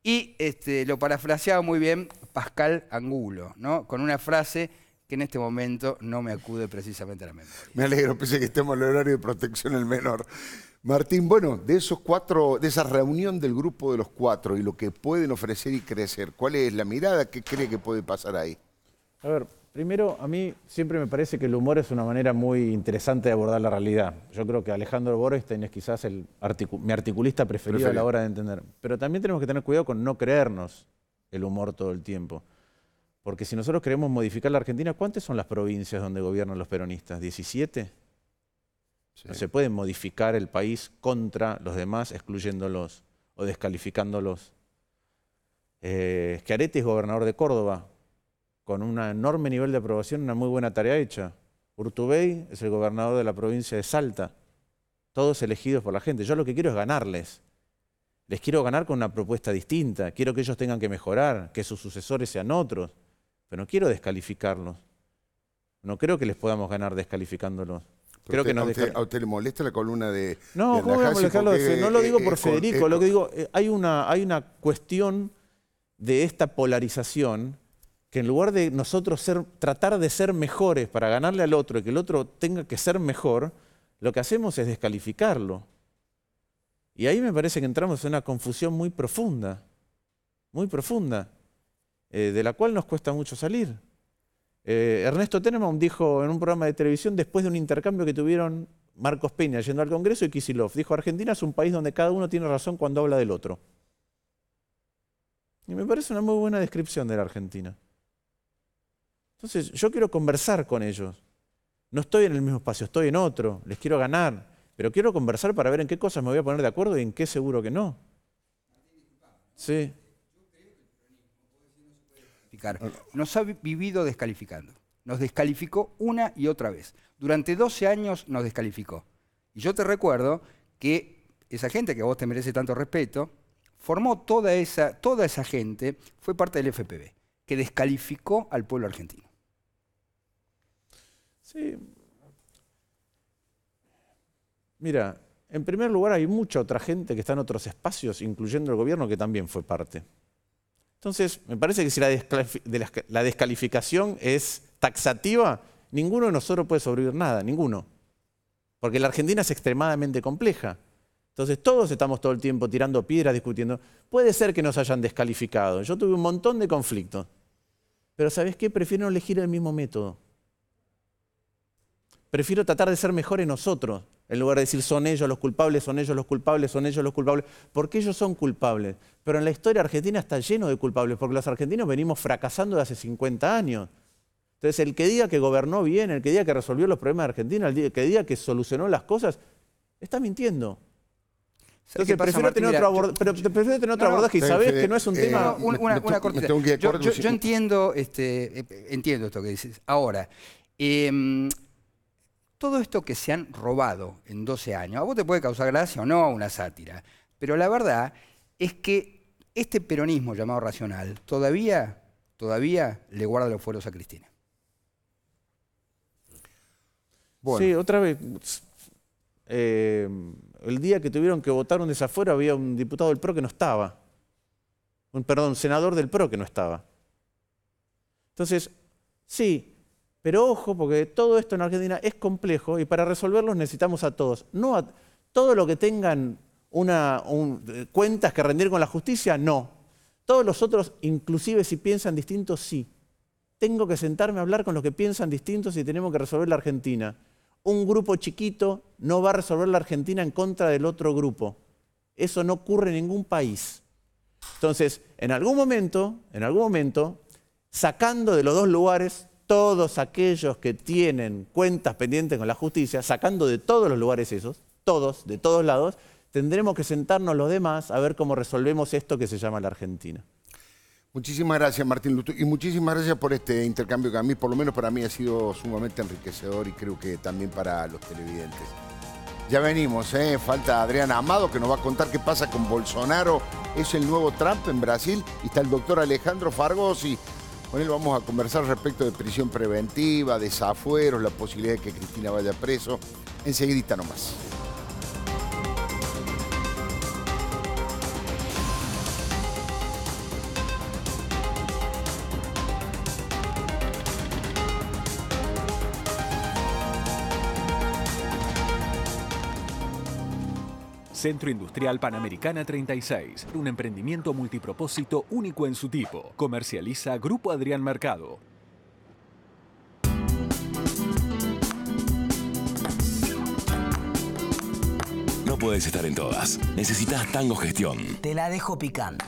Y este, lo parafraseaba muy bien Pascal Angulo, ¿no? con una frase que en este momento no me acude precisamente a la mente. Me alegro, pese que estemos en el horario de protección al menor. Martín, bueno, de esos cuatro, de esa reunión del grupo de los cuatro y lo que pueden ofrecer y crecer, ¿cuál es la mirada que cree que puede pasar ahí? A ver, Primero, a mí siempre me parece que el humor es una manera muy interesante de abordar la realidad. Yo creo que Alejandro Borstein es quizás el mi articulista preferido, a la hora de entender. Pero también tenemos que tener cuidado con no creernos el humor todo el tiempo. Porque si nosotros queremos modificar la Argentina, ¿cuántas son las provincias donde gobiernan los peronistas? ¿17? No se puede modificar el país contra los demás, excluyéndolos o descalificándolos. Eh, Schiaretti es gobernador de Córdoba, con un enorme nivel de aprobación, una muy buena tarea hecha. Urtubey es el gobernador de la provincia de Salta, todos elegidos por la gente. Yo lo que quiero es ganarles. Les quiero ganar con una propuesta distinta, quiero que ellos tengan que mejorar, que sus sucesores sean otros, pero no quiero descalificarlos. No creo que les podamos ganar descalificándolos. a, usted, le molesta la columna de... No, no lo digo por Federico, lo que digo, eh, hay una cuestión de esta polarización que en lugar de nosotros tratar de ser mejores para ganarle al otro y que el otro tenga que ser mejor, lo que hacemos es descalificarlo. Y ahí me parece que entramos en una confusión muy profunda, muy profunda, eh, de la cual nos cuesta mucho salir. Eh, Ernesto Tenemann dijo en un programa de televisión después de un intercambio que tuvieron Marcos Peña yendo al Congreso y Kisilov, dijo, Argentina es un país donde cada uno tiene razón cuando habla del otro. Y me parece una muy buena descripción de la Argentina. Entonces, yo quiero conversar con ellos. No estoy en el mismo espacio, estoy en otro, les quiero ganar, pero quiero conversar para ver en qué cosas me voy a poner de acuerdo y en qué seguro que no. Sí. Nos ha vivido descalificando. Nos descalificó una y otra vez. Durante 12 años nos descalificó. Y yo te recuerdo que esa gente que a vos te merece tanto respeto, formó toda esa, toda esa gente, fue parte del FPV, que descalificó al pueblo argentino. Sí. Mira, en primer lugar hay mucha otra gente que está en otros espacios, incluyendo el gobierno, que también fue parte. Entonces, me parece que si la, descalificación es taxativa, ninguno de nosotros puede sobrevivir nada, ninguno. Porque la Argentina es extremadamente compleja. Entonces todos estamos todo el tiempo tirando piedras, discutiendo. Puede ser que nos hayan descalificado. Yo tuve un montón de conflictos. Pero ¿sabes qué? Prefiero elegir el mismo método. Prefiero tratar de ser mejores nosotros, en lugar de decir son ellos los culpables, son ellos los culpables, son ellos los culpables, porque ellos son culpables. Pero en la historia argentina está lleno de culpables, porque los argentinos venimos fracasando de hace 50 años. Entonces, el que diga que gobernó bien, el que diga que resolvió los problemas de Argentina, el que diga que solucionó las cosas, está mintiendo. Entonces, prefiero, tener otro prefiero tener otro abordaje y sabes que no es un eh, tema... una, una cortita. Yo, entiendo, este, eh, entiendo esto que dices. Ahora, em, todo esto que se han robado en 12 años, a vos te puede causar gracia o no una sátira, pero la verdad es que este peronismo llamado racional todavía, todavía le guarda los fueros a Cristina. Sí, otra vez. Eh, el día que tuvieron que votar un desafuero había un diputado del PRO que no estaba. Un, perdón, senador del PRO que no estaba. Entonces, sí, pero ojo, porque todo esto en Argentina es complejo y para resolverlo necesitamos a todos. No a todo lo que tengan eh, cuentas que rendir con la justicia, no. Todos los otros, inclusive si piensan distintos, sí. Tengo que sentarme a hablar con los que piensan distintos y tenemos que resolver la Argentina. Un grupo chiquito no va a resolver la Argentina en contra del otro grupo. Eso no ocurre en ningún país. Entonces, en algún momento, en algún momento, sacando de los dos lugares todos aquellos que tienen cuentas pendientes con la justicia, sacando de todos los lugares esos, todos, de todos lados, tendremos que sentarnos los demás a ver cómo resolvemos esto que se llama la Argentina. Muchísimas gracias, Martín Lutu, y muchísimas gracias por este intercambio que a mí, por lo menos para mí, ha sido sumamente enriquecedor y creo que también para los televidentes. Ya venimos, ¿eh? falta Adrián Amado que nos va a contar qué pasa con Bolsonaro. Es el nuevo Trump en Brasil y está el doctor Alejandro Fargosi con él vamos a conversar respecto de prisión preventiva, desafueros, la posibilidad de que Cristina vaya preso. Enseguidita nomás. Centro Industrial Panamericana 36, un emprendimiento multipropósito único en su tipo. Comercializa Grupo Adrián Mercado. No puedes estar en todas. Necesitas Tango Gestión. Te la dejo picando.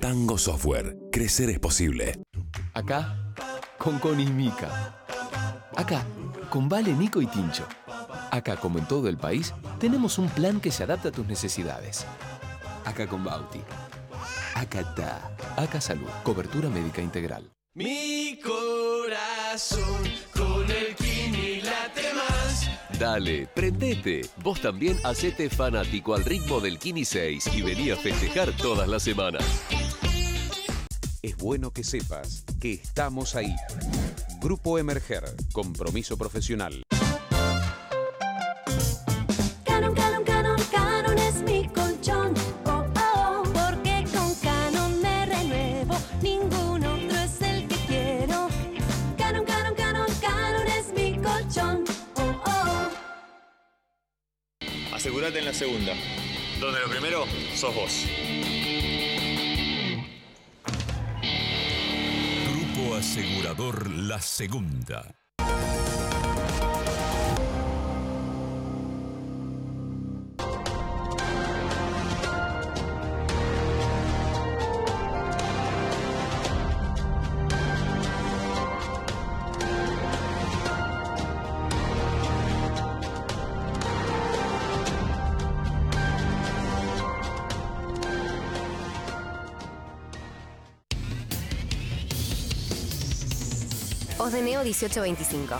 Tango Software. Crecer es posible. Acá, con Conimica. Acá con Vale, Nico y Tincho. Acá, como en todo el país, tenemos un plan que se adapta a tus necesidades. Acá con Bauti. Acá está. Acá Salud. Cobertura médica integral. Mi corazón con el Kini late más. Dale, prendete. Vos también hacete fanático al ritmo del Kini 6 y vení a festejar todas las semanas. Es bueno que sepas que estamos ahí. Grupo Emerger, compromiso profesional. Canon, Canon, Canon, Canon es mi colchón. Oh, oh, oh, porque con Canon me renuevo. Ningún otro es el que quiero. Canon, Canon, Canon, Canon es mi colchón. Oh, oh, oh. Asegúrate en la segunda. Donde lo primero sos vos. Asegurador La Segunda. de Neo 1825.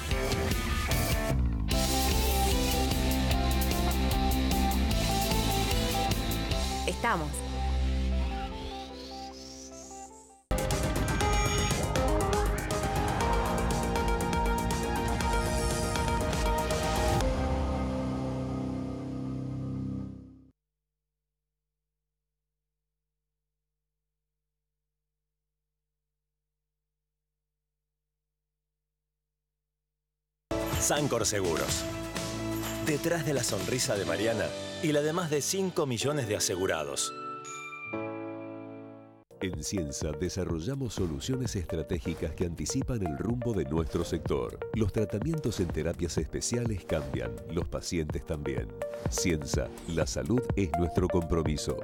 Estamos Sancor Seguros. Detrás de la sonrisa de Mariana y la de más de 5 millones de asegurados. En Cienza desarrollamos soluciones estratégicas que anticipan el rumbo de nuestro sector. Los tratamientos en terapias especiales cambian, los pacientes también. Cienza, la salud es nuestro compromiso.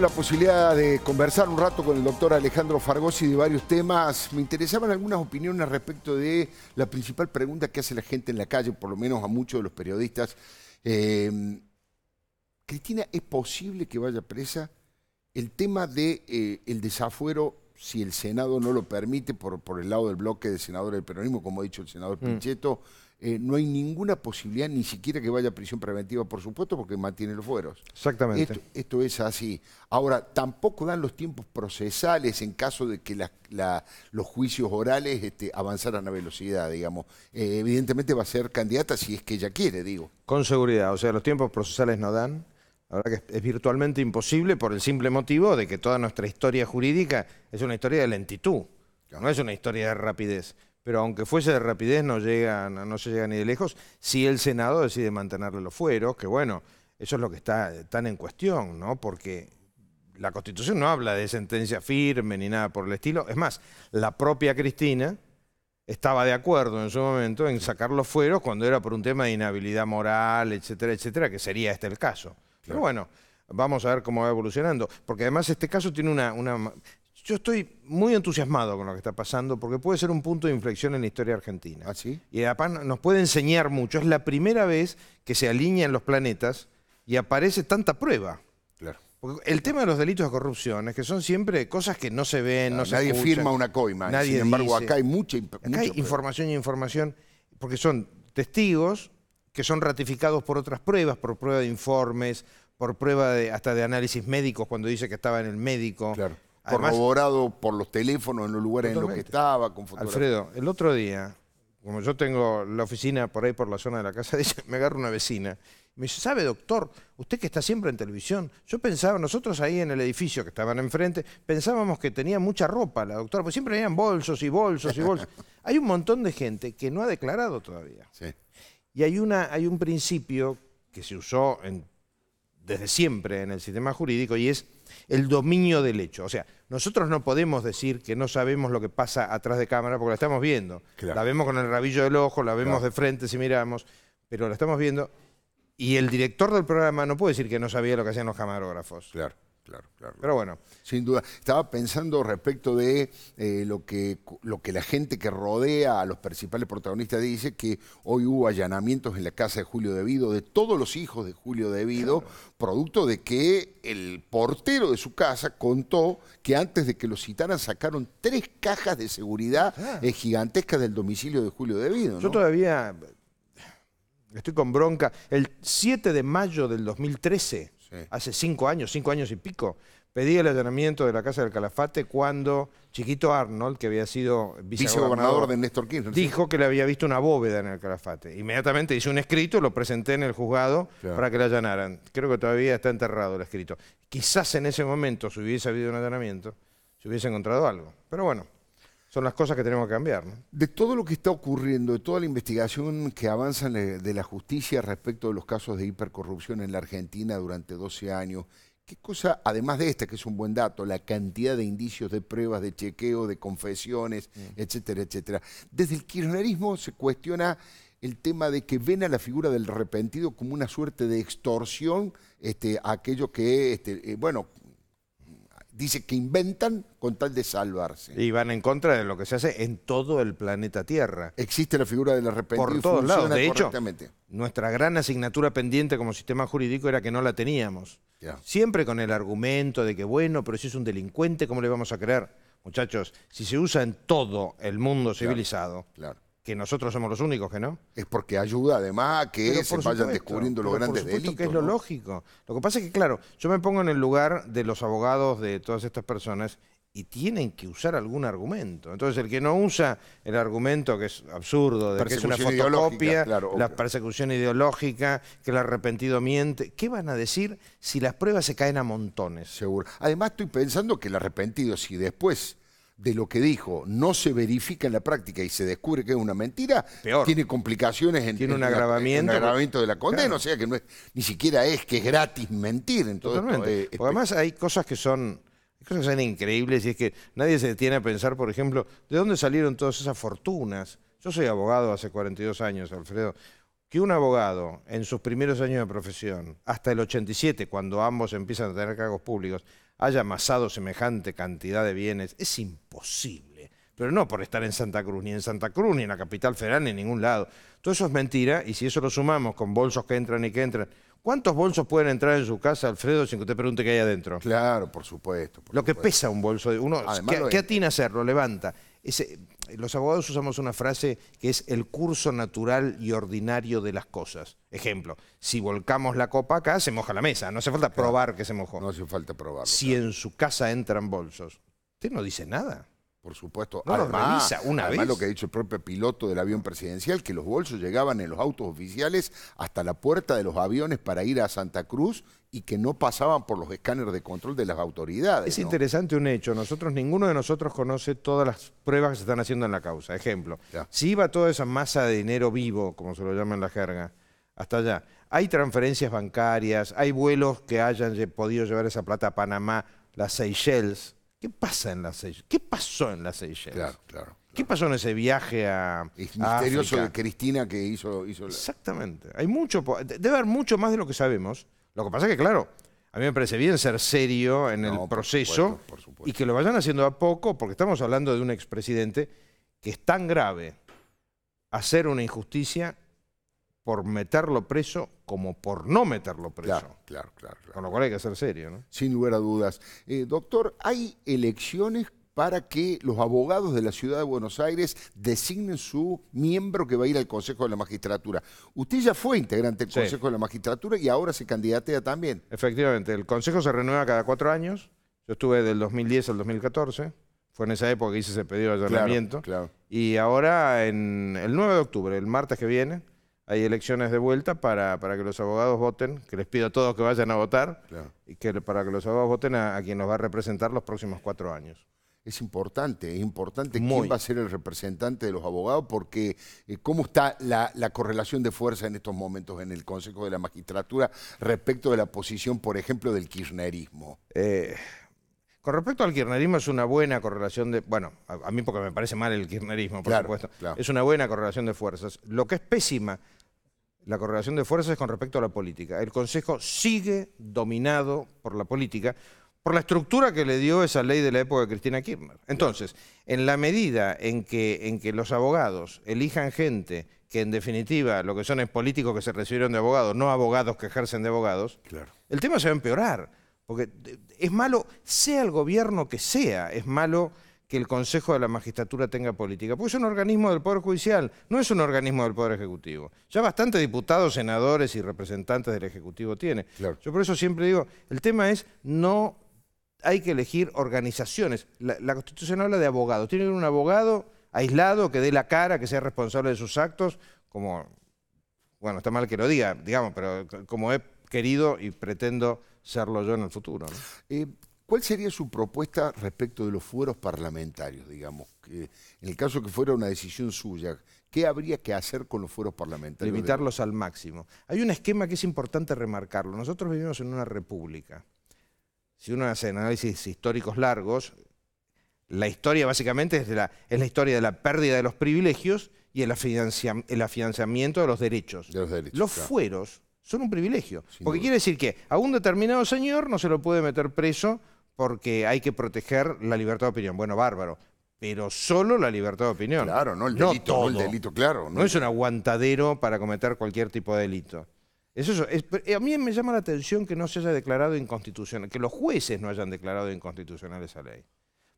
la posibilidad de conversar un rato con el doctor Alejandro Fargosi de varios temas. Me interesaban algunas opiniones respecto de la principal pregunta que hace la gente en la calle, por lo menos a muchos de los periodistas. Em, Cristina, ¿es posible que vaya presa? El tema de, eh, desafuero, si el Senado no lo permite, por, por el lado del bloque de senadores del peronismo, como ha dicho el senador mm. Pinchetto, eh, no hay ninguna posibilidad, ni siquiera que vaya a prisión preventiva, por supuesto, porque mantiene los fueros. Exactamente. Esto, es así. Ahora, tampoco dan los tiempos procesales en caso de que los juicios orales este, avanzaran a velocidad, digamos. Eh, evidentemente va a ser candidata si es que ella quiere, digo. Con seguridad, o sea, los tiempos procesales no dan. La verdad que es virtualmente imposible por el simple motivo de que toda nuestra historia jurídica es una historia de lentitud, no es una historia de rapidez pero aunque fuese de rapidez no, se llega ni de lejos, si el Senado decide mantenerle los fueros, que bueno, eso es lo que está tan en cuestión, ¿no? Porque la Constitución no habla de sentencia firme ni nada por el estilo. Es más, la propia Cristina estaba de acuerdo en su momento en sacar los fueros cuando era por un tema de inhabilidad moral, etcétera, etcétera, que sería este el caso. Pero bueno, vamos a ver cómo va evolucionando. Porque además este caso tiene una yo estoy muy entusiasmado con lo que está pasando porque puede ser un punto de inflexión en la historia argentina. ¿Ah, sí? Y además nos puede enseñar mucho. Es la primera vez que se alinean los planetas y aparece tanta prueba. Claro. Porque el tema de los delitos de corrupción es que son siempre cosas que no se ven, ah, no, no Nadie firma una coima. Nadie Sin embargo, acá hay mucha acá hay información y información porque son testigos que son ratificados por otras pruebas, por prueba de informes, por prueba de, hasta de análisis médicos cuando dice que estaba en el médico. Claro corroborado por los teléfonos en los lugares en los que estaba, con Alfredo, el otro día, como yo tengo la oficina por ahí por la zona de la casa de me agarra una vecina. Me dice, ¿sabe, doctor? Usted que está siempre en televisión. Yo pensaba, nosotros ahí en el edificio que estaban enfrente, pensábamos que tenía mucha ropa la doctora, porque siempre tenían bolsos y bolsos y bolsos. hay un montón de gente que no ha declarado todavía. Y hay, una, hay un principio que se usó en desde siempre en el sistema jurídico y es el dominio del hecho. O sea, nosotros no podemos decir que no sabemos lo que pasa atrás de cámara porque la estamos viendo. La vemos con el rabillo del ojo, la vemos de frente si miramos, pero la estamos viendo. Y el director del programa no puede decir que no sabía lo que hacían los camarógrafos. Claro. Claro, claro. Pero bueno. Sin duda. Estaba pensando respecto de eh, lo, que, lo que la gente que rodea a los principales protagonistas dice, que hoy hubo allanamientos en la casa de Julio Devido, de todos los hijos de Julio Devido, producto de que el portero de su casa contó que antes de que los citaran sacaron tres cajas de seguridad ah. eh, gigantescas del domicilio de Julio Devido. Yo todavía estoy con bronca. El 7 de mayo del 2013 hace cinco años, cinco años y pico. Pedí el allanamiento de la Casa del Calafate cuando Chiquito Arnold, que había sido vicegobernador de Néstor Kirchner, dijo que le había visto una bóveda en el Calafate. Inmediatamente hice un escrito, lo presenté en el juzgado para que la allanaran. Creo que todavía está enterrado el escrito. Quizás en ese momento, si hubiese habido un allanamiento, se hubiese encontrado algo. Pero bueno, son las cosas que tenemos que cambiar. De todo lo que está ocurriendo, de toda la investigación que avanza de la justicia respecto de los casos de hipercorrupción en la Argentina durante 12 años, ¿qué cosa, además de esta, que es un buen dato, la cantidad de indicios, de pruebas, de chequeo, de confesiones, mm. etcétera, etcétera? Desde el kirchnerismo se cuestiona el tema de que ven a la figura del arrepentido como una suerte de extorsión este, a aquello que, este, eh, bueno, dice que inventan con tal de salvarse. Y van en contra de lo que se hace en todo el planeta Tierra. Existe la figura del arrepentido Por todos lados. De hecho, nuestra gran asignatura pendiente como sistema jurídico era que no la teníamos. Siempre con el argumento de que, bueno, pero si es un delincuente, ¿cómo le vamos a creer? Muchachos, si se usa en todo el mundo civilizado, claro que nosotros somos los únicos que no. Es porque ayuda además a que se vayan descubriendo los grandes delitos. que es lo lógico. Lo que pasa es que, claro, yo me pongo en el lugar de los abogados de todas estas personas y tienen que usar algún argumento. Entonces, el que no usa el argumento que es absurdo, de que es una fotocopia, la persecución ideológica, que el arrepentido miente, ¿qué van a decir si las pruebas se caen a montones? Seguro. Además, estoy pensando que el arrepentido, si después de lo que dijo no se verifica en la práctica y se descubre que es una mentira, tiene complicaciones en, tiene un agravamiento, el agravamiento de la condena, o sea que no es, ni siquiera es que es gratis mentir. Entonces, Totalmente. Eh, este, además hay cosas que son cosas que son increíbles y es que nadie se detiene a pensar, por ejemplo, de dónde salieron todas esas fortunas. Yo soy abogado hace 42 años, Alfredo. Que un abogado en sus primeros años de profesión, hasta el 87, cuando ambos empiezan a tener cargos públicos, haya amasado semejante cantidad de bienes es imposible. Pero no por estar en Santa Cruz, ni en Santa Cruz, ni en la capital federal, ni en ningún lado. Todo eso es mentira y si eso lo sumamos con bolsos que entran y que entran, ¿Cuántos bolsos pueden entrar en su casa, Alfredo, sin que usted pregunte qué hay adentro? Claro, por supuesto. lo que pesa un bolso. Uno, ¿qué, atina hacer? hacerlo? Levanta los abogados usamos una frase que es el curso natural y ordinario de las cosas. Ejemplo, si volcamos la copa acá, se moja la mesa. No hace falta probar que se mojó. No hace falta probar. Si en su casa entran bolsos, usted no dice nada. Por supuesto. No además, una además lo que ha dicho el propio piloto del avión presidencial, que los bolsos llegaban en los autos oficiales hasta la puerta de los aviones para ir a Santa Cruz y que no pasaban por los escáneres de control de las autoridades. Es interesante un hecho. Nosotros, ninguno de nosotros conoce todas las pruebas que se están haciendo en la causa. Ejemplo, si iba toda esa masa de dinero vivo, como se lo llama en la jerga, hasta allá, hay transferencias bancarias, hay vuelos que hayan podido llevar esa plata a Panamá, las Seychelles. ¿Qué pasa en las Seychelles? ¿Qué pasó en las Seychelles? Claro, ¿Qué pasó en ese viaje a Es misterioso de Cristina que hizo... hizo Exactamente. Hay mucho... Debe haber mucho más de lo que sabemos. Lo que pasa es que, claro, a mí me parece bien ser serio en el proceso y que lo vayan haciendo a poco, porque estamos hablando de un expresidente que es tan grave hacer una injusticia por meterlo preso como por no meterlo preso. Claro, claro, Con lo cual hay que ser serio, ¿no? Sin lugar a dudas. Eh, doctor, ¿hay elecciones para que los abogados de la ciudad de Buenos Aires designen su miembro que va a ir al Consejo de la Magistratura. Usted ya fue integrante del Consejo de la Magistratura y ahora se candidatea también. Efectivamente, el Consejo se renueva cada cuatro años. Yo estuve del 2010 al 2014. Fue en esa época que hice ese pedido de allanamiento. Y ahora, en el 9 de octubre, el martes que viene, hay elecciones de vuelta para, que los abogados voten, que les pido a todos que vayan a votar, y que para que los abogados voten a, a quien nos va a representar los próximos cuatro años. Es importante, es importante quién va a ser el representante de los abogados, porque eh, cómo está la, correlación de fuerzas en estos momentos en el Consejo de la Magistratura respecto de la posición, por ejemplo, del kirchnerismo. Eh, con respecto al kirchnerismo es una buena correlación de... Bueno, a, mí porque me parece mal el kirchnerismo, por supuesto. Es una buena correlación de fuerzas. Lo que es pésima la correlación de fuerzas es con respecto a la política. El Consejo sigue dominado por la política por la estructura que le dio esa ley de la época de Cristina Kirchner. Entonces, en la medida en que, en que los abogados elijan gente que en definitiva lo que son es políticos que se recibieron de abogados, no abogados que ejercen de abogados, el tema se va a empeorar. Porque es malo, sea el gobierno que sea, es malo que el Consejo de la Magistratura tenga política, porque es un organismo del Poder Judicial, no es un organismo del Poder Ejecutivo. Ya bastantes diputados, senadores y representantes del Ejecutivo tiene. Yo por eso siempre digo, el tema es no hay que elegir organizaciones. La, Constitución habla de abogados. Tiene que haber un abogado aislado que dé la cara, que sea responsable de sus actos, como, bueno, está mal que lo diga, digamos, pero como he querido y pretendo serlo yo en el futuro. Eh, ¿Cuál sería su propuesta respecto de los fueros parlamentarios, digamos? Que, en el caso que fuera una decisión suya, ¿qué habría que hacer con los fueros parlamentarios? Limitarlos al máximo. Hay un esquema que es importante remarcarlo. Nosotros vivimos en una república si uno hace análisis históricos largos, la historia básicamente es, de la, la historia de la pérdida de los privilegios y el, el afianzamiento de los derechos. los, fueros son un privilegio. porque quiere decir que a un determinado señor no se lo puede meter preso porque hay que proteger la libertad de opinión. Bueno, bárbaro. Pero solo la libertad de opinión. Claro, no el delito, el delito, claro. no es un aguantadero para cometer cualquier tipo de delito eso. Eh, a mí me llama la atención que no se haya declarado inconstitucional, que los jueces no hayan declarado inconstitucional esa ley.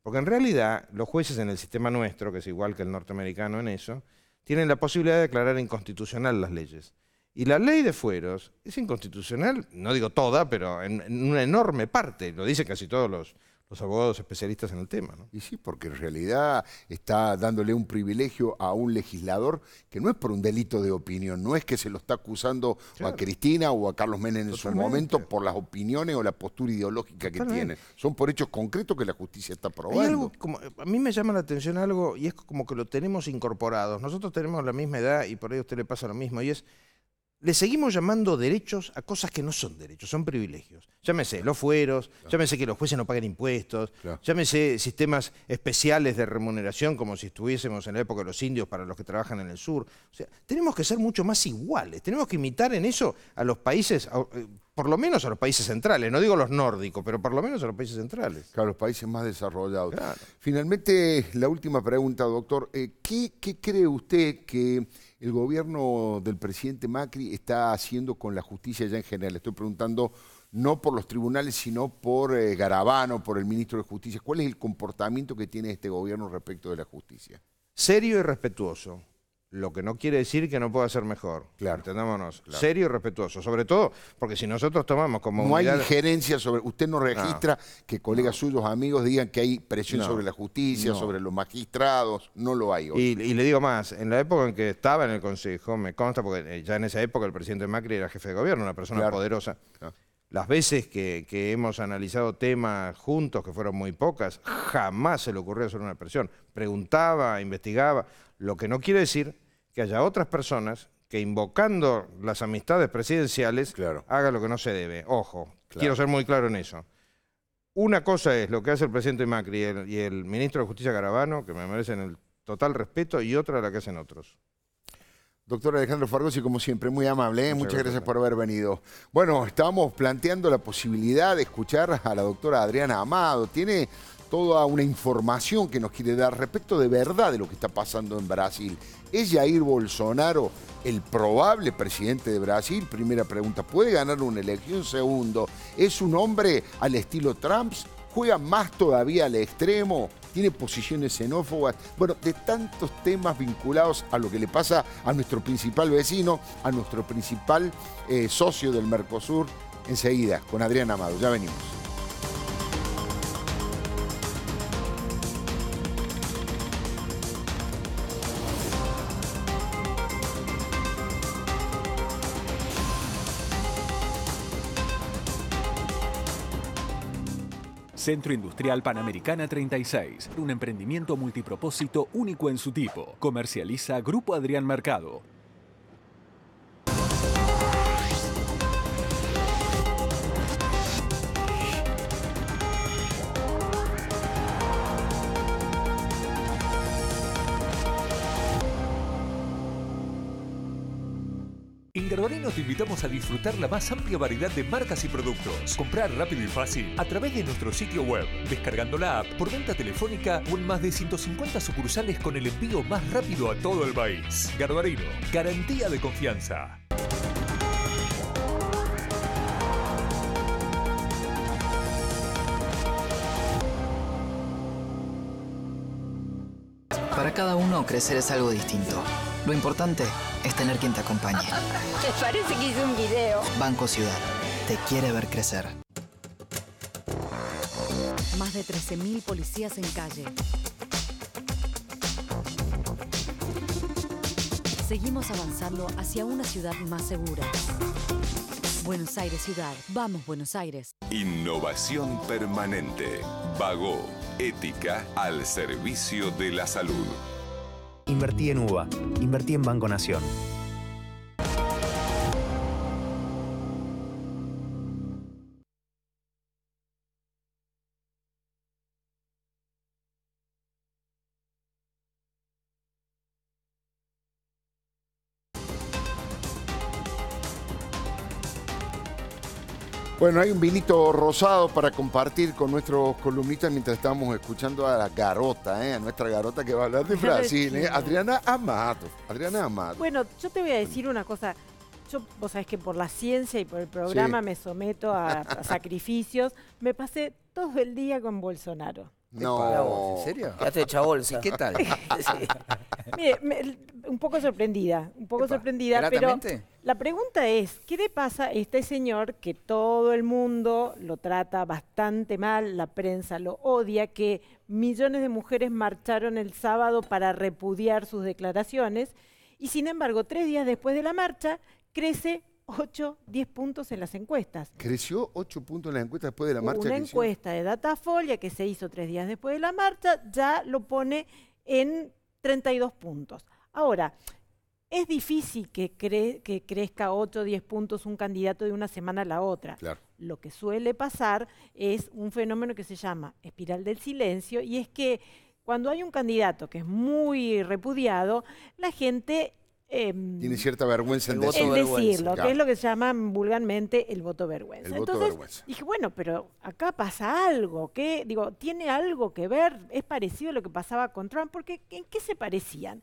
Porque en realidad los jueces en el sistema nuestro, que es igual que el norteamericano en eso, tienen la posibilidad de declarar inconstitucional las leyes. Y la ley de fueros es inconstitucional, no digo toda, pero en una enorme parte, lo dicen casi todos los los abogados especialistas en el tema. ¿no? Y sí, porque en realidad está dándole un privilegio a un legislador que no es por un delito de opinión, no es que se lo está acusando a Cristina o a Carlos Menem en su momento por las opiniones o la postura ideológica que tiene. Son por hechos concretos que la justicia está probando. a mí me llama la atención algo y es como que lo tenemos incorporado. Nosotros tenemos la misma edad y por ahí a usted le pasa lo mismo y es le seguimos llamando derechos a cosas que no son derechos, son privilegios. Llámese los fueros, llámese que los jueces no paguen impuestos, llámese sistemas especiales de remuneración como si estuviésemos en la época de los indios para los que trabajan en el sur. O sea, tenemos que ser mucho más iguales, tenemos que imitar en eso a los países, eh, por lo menos a los países centrales, no digo los nórdicos, pero por lo menos a los países centrales. A los países más desarrollados. Finalmente, la última pregunta, doctor. Eh, ¿Qué cree usted que el gobierno del presidente Macri está haciendo con la justicia ya en general? Estoy preguntando no por los tribunales, sino por eh, Garabano, por el ministro de Justicia. ¿Cuál es el comportamiento que tiene este gobierno respecto de la justicia? Serio y respetuoso. Lo que no quiere decir que no pueda ser mejor. Claro. Entendámonos. Serio y respetuoso. Sobre todo, porque si nosotros tomamos como. No hay injerencia sobre. Usted no registra que colegas suyos, amigos, digan que hay presión sobre la justicia, sobre los magistrados. No lo hay Y, le digo más, en la época en que estaba en el Consejo, me consta, porque eh, ya en esa época el presidente Macri era jefe de gobierno, una persona poderosa. Ah. Las veces que, hemos analizado temas juntos, que fueron muy pocas, jamás se le ocurrió hacer una presión. Preguntaba, investigaba, lo que no quiere decir que haya otras personas que invocando las amistades presidenciales haga lo que no se debe. Ojo, quiero ser muy claro en eso. Una cosa es lo que hace el presidente Macri y el, ministro de Justicia Carabano, que me merecen el total respeto, y otra la que hacen otros. Doctor Alejandro Fargosi, como siempre, muy amable. ¿eh? Muchas, Muchas, gracias por haber venido. Bueno, estábamos planteando la posibilidad de escuchar a la doctora Adriana Amado. Tiene toda una información que nos quiere dar respecto de verdad de lo que está pasando en Brasil. ¿Es Jair Bolsonaro el probable presidente de Brasil? Primera pregunta. ¿Puede ganar una elección? Segundo, ¿es un hombre al estilo Trump? ¿Juega más todavía al extremo? ¿Tiene posiciones xenófobas? Bueno, de tantos temas vinculados a lo que le pasa a nuestro principal vecino, a nuestro principal eh, socio del Mercosur, enseguida con Adrián Amado. Ya venimos. Centro Industrial Panamericana 36, un emprendimiento multipropósito único en su tipo. Comercializa Grupo Adrián Mercado, Garbarino te invitamos a disfrutar la más amplia variedad de marcas y productos. Comprar rápido y fácil a través de nuestro sitio web, descargando la app por venta telefónica o en más de 150 sucursales con el envío más rápido a todo el país. Garbarino, garantía de confianza. Para cada uno crecer es algo distinto. Lo importante es tener quien te acompañe. Me parece que hice un video. Banco Ciudad. Te quiere ver crecer. Más de 13.000 policías en calle. Seguimos avanzando hacia una ciudad más segura. Buenos Aires Ciudad. Vamos, Buenos Aires. Innovación permanente. Vago. Ética al servicio de la salud. Invertí en UBA, invertí en Banco Nación. Bueno, hay un vinito rosado para compartir con nuestros columnistas mientras estamos escuchando a la garota, ¿eh? a nuestra garota que va a hablar de Brasil, ¿eh? Adriana Amato, Adriana Amato. Bueno, yo te voy a decir una cosa. Yo, vos sabés que por la ciencia y por el programa me someto a, sacrificios. Me pasé todo el día con Bolsonaro. No, ¿en serio? Ya qué tal? Mire, un poco sorprendida, un poco sorprendida, pero... La pregunta es, ¿qué le pasa a este señor que todo el mundo lo trata bastante mal, la prensa lo odia, que millones de mujeres marcharon el sábado para repudiar sus declaraciones y sin embargo tres días después de la marcha crece 8, 10 puntos en las encuestas. ¿Creció 8 puntos en las encuestas después de la marcha? Una encuesta de Datafolia que se hizo tres días después de la marcha ya lo pone en 32 puntos. Ahora, es difícil que, crezca 8 o 10 puntos un candidato de una semana a la otra. Lo que suele pasar es un fenómeno que se llama espiral del silencio y es que cuando hay un candidato que es muy repudiado, la gente... Em, tiene cierta vergüenza en decirlo. que es lo que se llama vulgarmente el voto vergüenza. El Entonces, vergüenza. dije, bueno, pero acá pasa algo, que, digo, tiene algo que ver, es parecido a lo que pasaba con Trump, porque ¿en qué se parecían?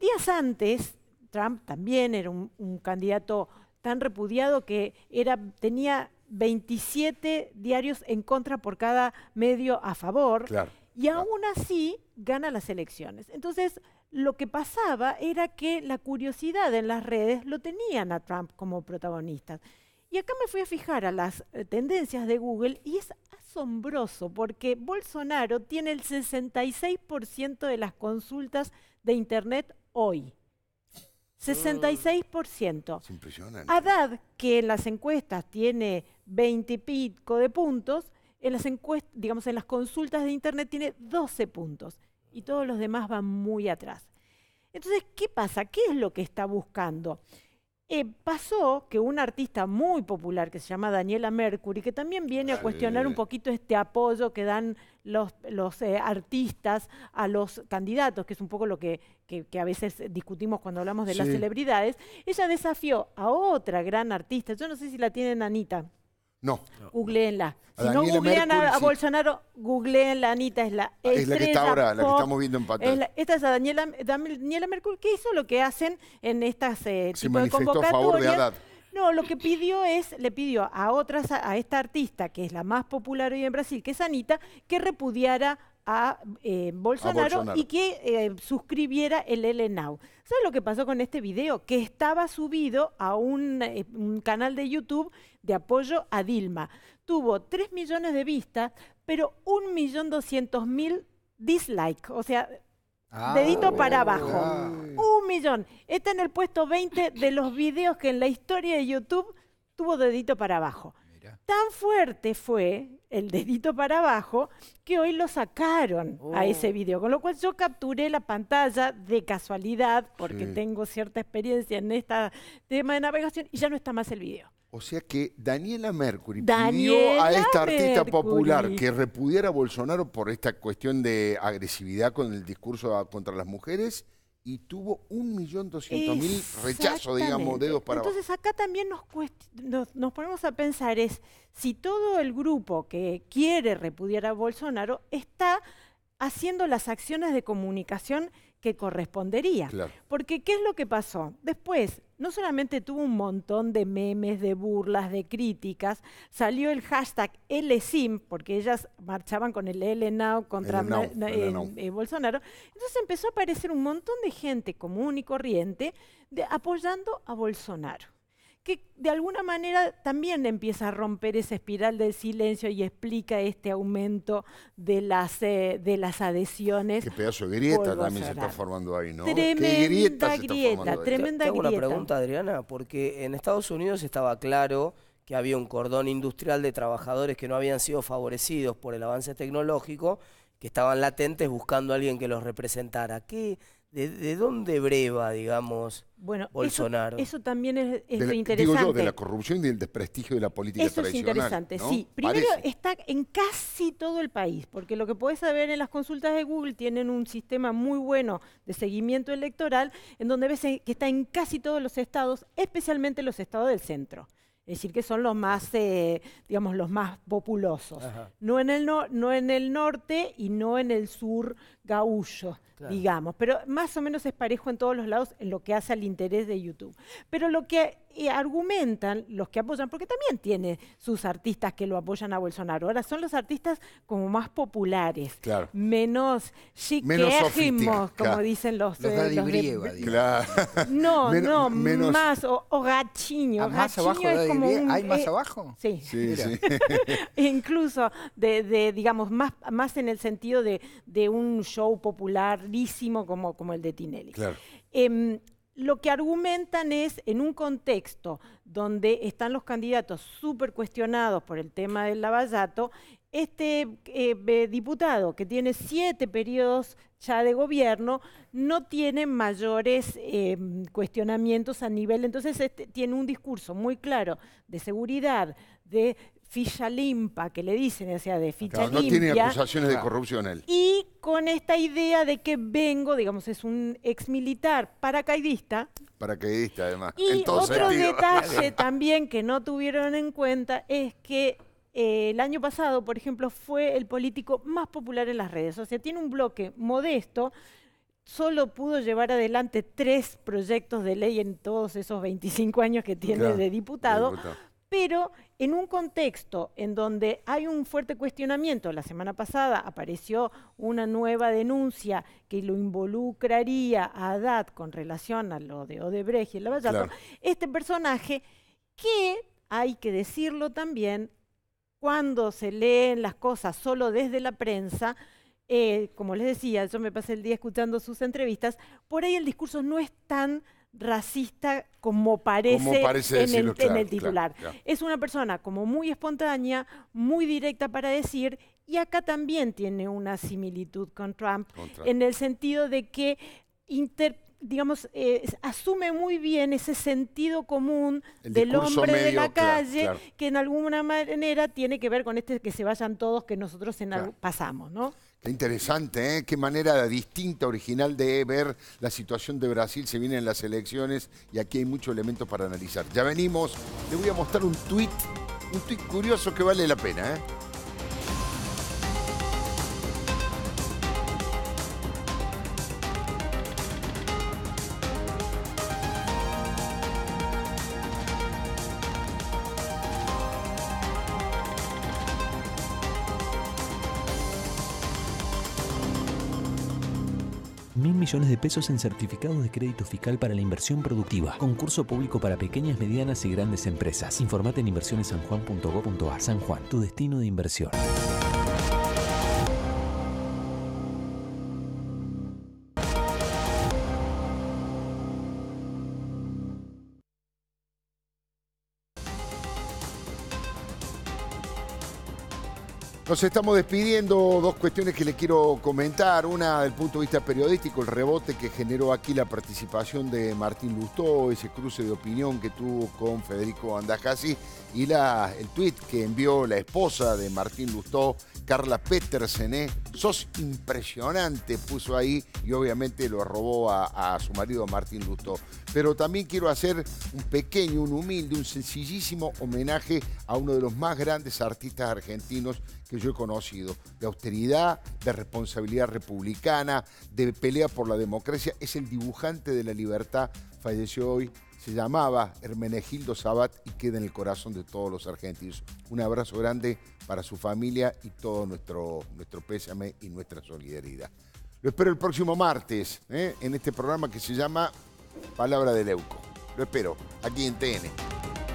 Días antes Trump también era un, candidato tan repudiado que tenía 27 diarios en contra por cada medio a favor. y ah. aún así gana las elecciones. Entonces, lo que pasaba era que la curiosidad en las redes lo tenían a Trump como protagonista. Y acá me fui a fijar a las eh, tendencias de Google y es asombroso porque Bolsonaro tiene el 66% de las consultas de Internet hoy. 66%. Es impresionante. que en las encuestas tiene 20 y pico de puntos, en las digamos, en las consultas de internet tiene 12 puntos y todos los demás van muy atrás. Entonces, ¿qué pasa? ¿Qué es lo que está buscando? Eh, pasó que una artista muy popular que se llama Daniela Mercury, que también viene a cuestionar un poquito este apoyo que dan los, eh, artistas a los candidatos, que es un poco lo que, a veces discutimos cuando hablamos de las celebridades, ella desafió a otra gran artista, yo no sé si la tienen Anita. No. Googleenla. Si no googlean a, Bolsonaro, googleenla, Anita, es la Es la que está ahora, la que estamos viendo en pantalla. esta es a Daniela, Daniela Mercury, que hizo lo que hacen en estas eh, Se favor de No, lo que pidió es, le pidió a otras, a esta artista, que es la más popular hoy en Brasil, que es Anita, que repudiara eh, a, Bolsonaro, y que eh, suscribiera el LNOW. ¿Sabes lo que pasó con este video? Que estaba subido a un, eh, canal de YouTube de apoyo a Dilma. Tuvo 3 millones de vistas, pero 1.200.000 dislikes, o sea, ah, dedito para oh. abajo. Ah. Un millón. Está en el puesto 20 de los videos que en la historia de YouTube tuvo dedito para abajo. Tan fuerte fue el dedito para abajo, que hoy lo sacaron a oh. ese video. Con lo cual yo capturé la pantalla de casualidad, porque tengo cierta experiencia en este tema de navegación, y ya no está más el video. O sea que Daniela Mercury pidió a esta artista popular que repudiera a Bolsonaro por esta cuestión de agresividad con el discurso contra las mujeres y tuvo un millón doscientos mil rechazos, digamos, dedos para Entonces acá también nos, nos, ponemos a pensar es si todo el grupo que quiere repudiar a Bolsonaro está haciendo las acciones de comunicación que correspondería. Porque ¿qué es lo que pasó? Después, no solamente tuvo un montón de memes, de burlas, de críticas, salió el hashtag LSIM, porque ellas marchaban con el LNOW contra eh, eh, Bolsonaro. Entonces empezó a aparecer un montón de gente común y corriente apoyando a Bolsonaro que de alguna manera también empieza a romper esa espiral del silencio y explica este aumento de las, eh, de las adhesiones. Qué pedazo de grieta también se está formando ahí, ¿no? Tremenda grieta, se grieta una pregunta, Adriana, porque en Estados Unidos estaba claro que había un cordón industrial de trabajadores que no habían sido favorecidos por el avance tecnológico, que estaban latentes buscando a alguien que los representara. ¿Qué de, dónde breva, digamos, Bolsonaro? Eso, también es, interesante. Digo yo, de la corrupción y del desprestigio de la política tradicional. Eso es interesante, sí. Primero, está en casi todo el país, porque lo que podés saber en las consultas de Google, tienen un sistema muy bueno de seguimiento electoral, en donde ves que está en casi todos los estados, especialmente los estados del centro. Es decir, que son los más, eh, digamos, los más populosos. No en, el no, no en el norte y no en el sur gaullo digamos. Pero más o menos es parejo en todos los lados en lo que hace al interés de YouTube. Pero lo que eh, argumentan los que apoyan, porque también tiene sus artistas que lo apoyan a Bolsonaro. Ahora son los artistas como más populares, menos chiquérrimos, como dicen los, eh, No, no, menos más, o, o ah, Más abajo es como ¿Hay más eh, abajo? Sí. Incluso de, digamos, más, más en el sentido de un show popular como, el de Tinelli. Em, lo que argumentan es, en un contexto donde están los candidatos súper cuestionados por el tema del lavallato, este eh, eh, diputado que tiene siete periodos ya de gobierno no tiene mayores em, cuestionamientos a nivel, entonces este, tiene un discurso muy claro de seguridad, de ficha limpa, que le dicen, o sea, de ficha No tiene acusaciones de ah. corrupción él. Y con esta idea de que vengo, digamos, es un ex militar paracaidista. Paracaidista, además. Y otro detalle también que no tuvieron en cuenta es que eh, el año pasado, por ejemplo, fue el político más popular en las redes. O sea, tiene un bloque modesto, solo pudo llevar adelante tres proyectos de ley en todos esos 25 años que tiene De diputado pero en un contexto en donde hay un fuerte cuestionamiento, la semana pasada apareció una nueva denuncia que lo involucraría a Haddad con relación a lo de Odebrecht y el Lavallado. este personaje que, hay que decirlo también, cuando se leen las cosas solo desde la prensa, eh, como les decía, yo me pasé el día escuchando sus entrevistas, por ahí el discurso no es tan racista como parece, en, el, titular. Es una persona como muy espontánea, muy directa para decir, y acá también tiene una similitud con Trump, en el sentido de que digamos, asume muy bien ese sentido común del hombre de la calle, que en alguna manera tiene que ver con este que se vayan todos que nosotros pasamos, ¿no? Interesante, ¿eh? qué manera distinta, original de ver la situación de Brasil. Se viene en las elecciones y aquí hay muchos elementos para analizar. Ya venimos, les voy a mostrar un tuit, un tuit curioso que vale la pena. ¿eh? millones de pesos en certificados de crédito fiscal para la inversión productiva. Concurso público para pequeñas, medianas y grandes empresas. Informate en inversionesanjuan.gov.ar. San Juan, tu destino de inversión. Nos estamos despidiendo. Dos cuestiones que le quiero comentar. Una, del punto de vista periodístico, el rebote que generó aquí la participación de Martín Lustó, ese cruce de opinión que tuvo con Federico Andajasi y la, el tuit que envió la esposa de Martín Lustó, Carla Petersené, ¿eh? sos impresionante, puso ahí y obviamente lo robó a, a, su marido Martín Lustó. Pero también quiero hacer un pequeño, un humilde, un sencillísimo homenaje a uno de los más grandes artistas argentinos que yo he conocido, de austeridad, de responsabilidad republicana, de pelea por la democracia, es el dibujante de la libertad, falleció hoy se llamaba Hermenegildo Sabat y queda en el corazón de todos los argentinos. Un abrazo grande para su familia y todo nuestro, nuestro pésame y nuestra solidaridad. Lo espero el próximo martes ¿eh? en este programa que se llama Palabra de Euco. Lo espero, aquí en TN.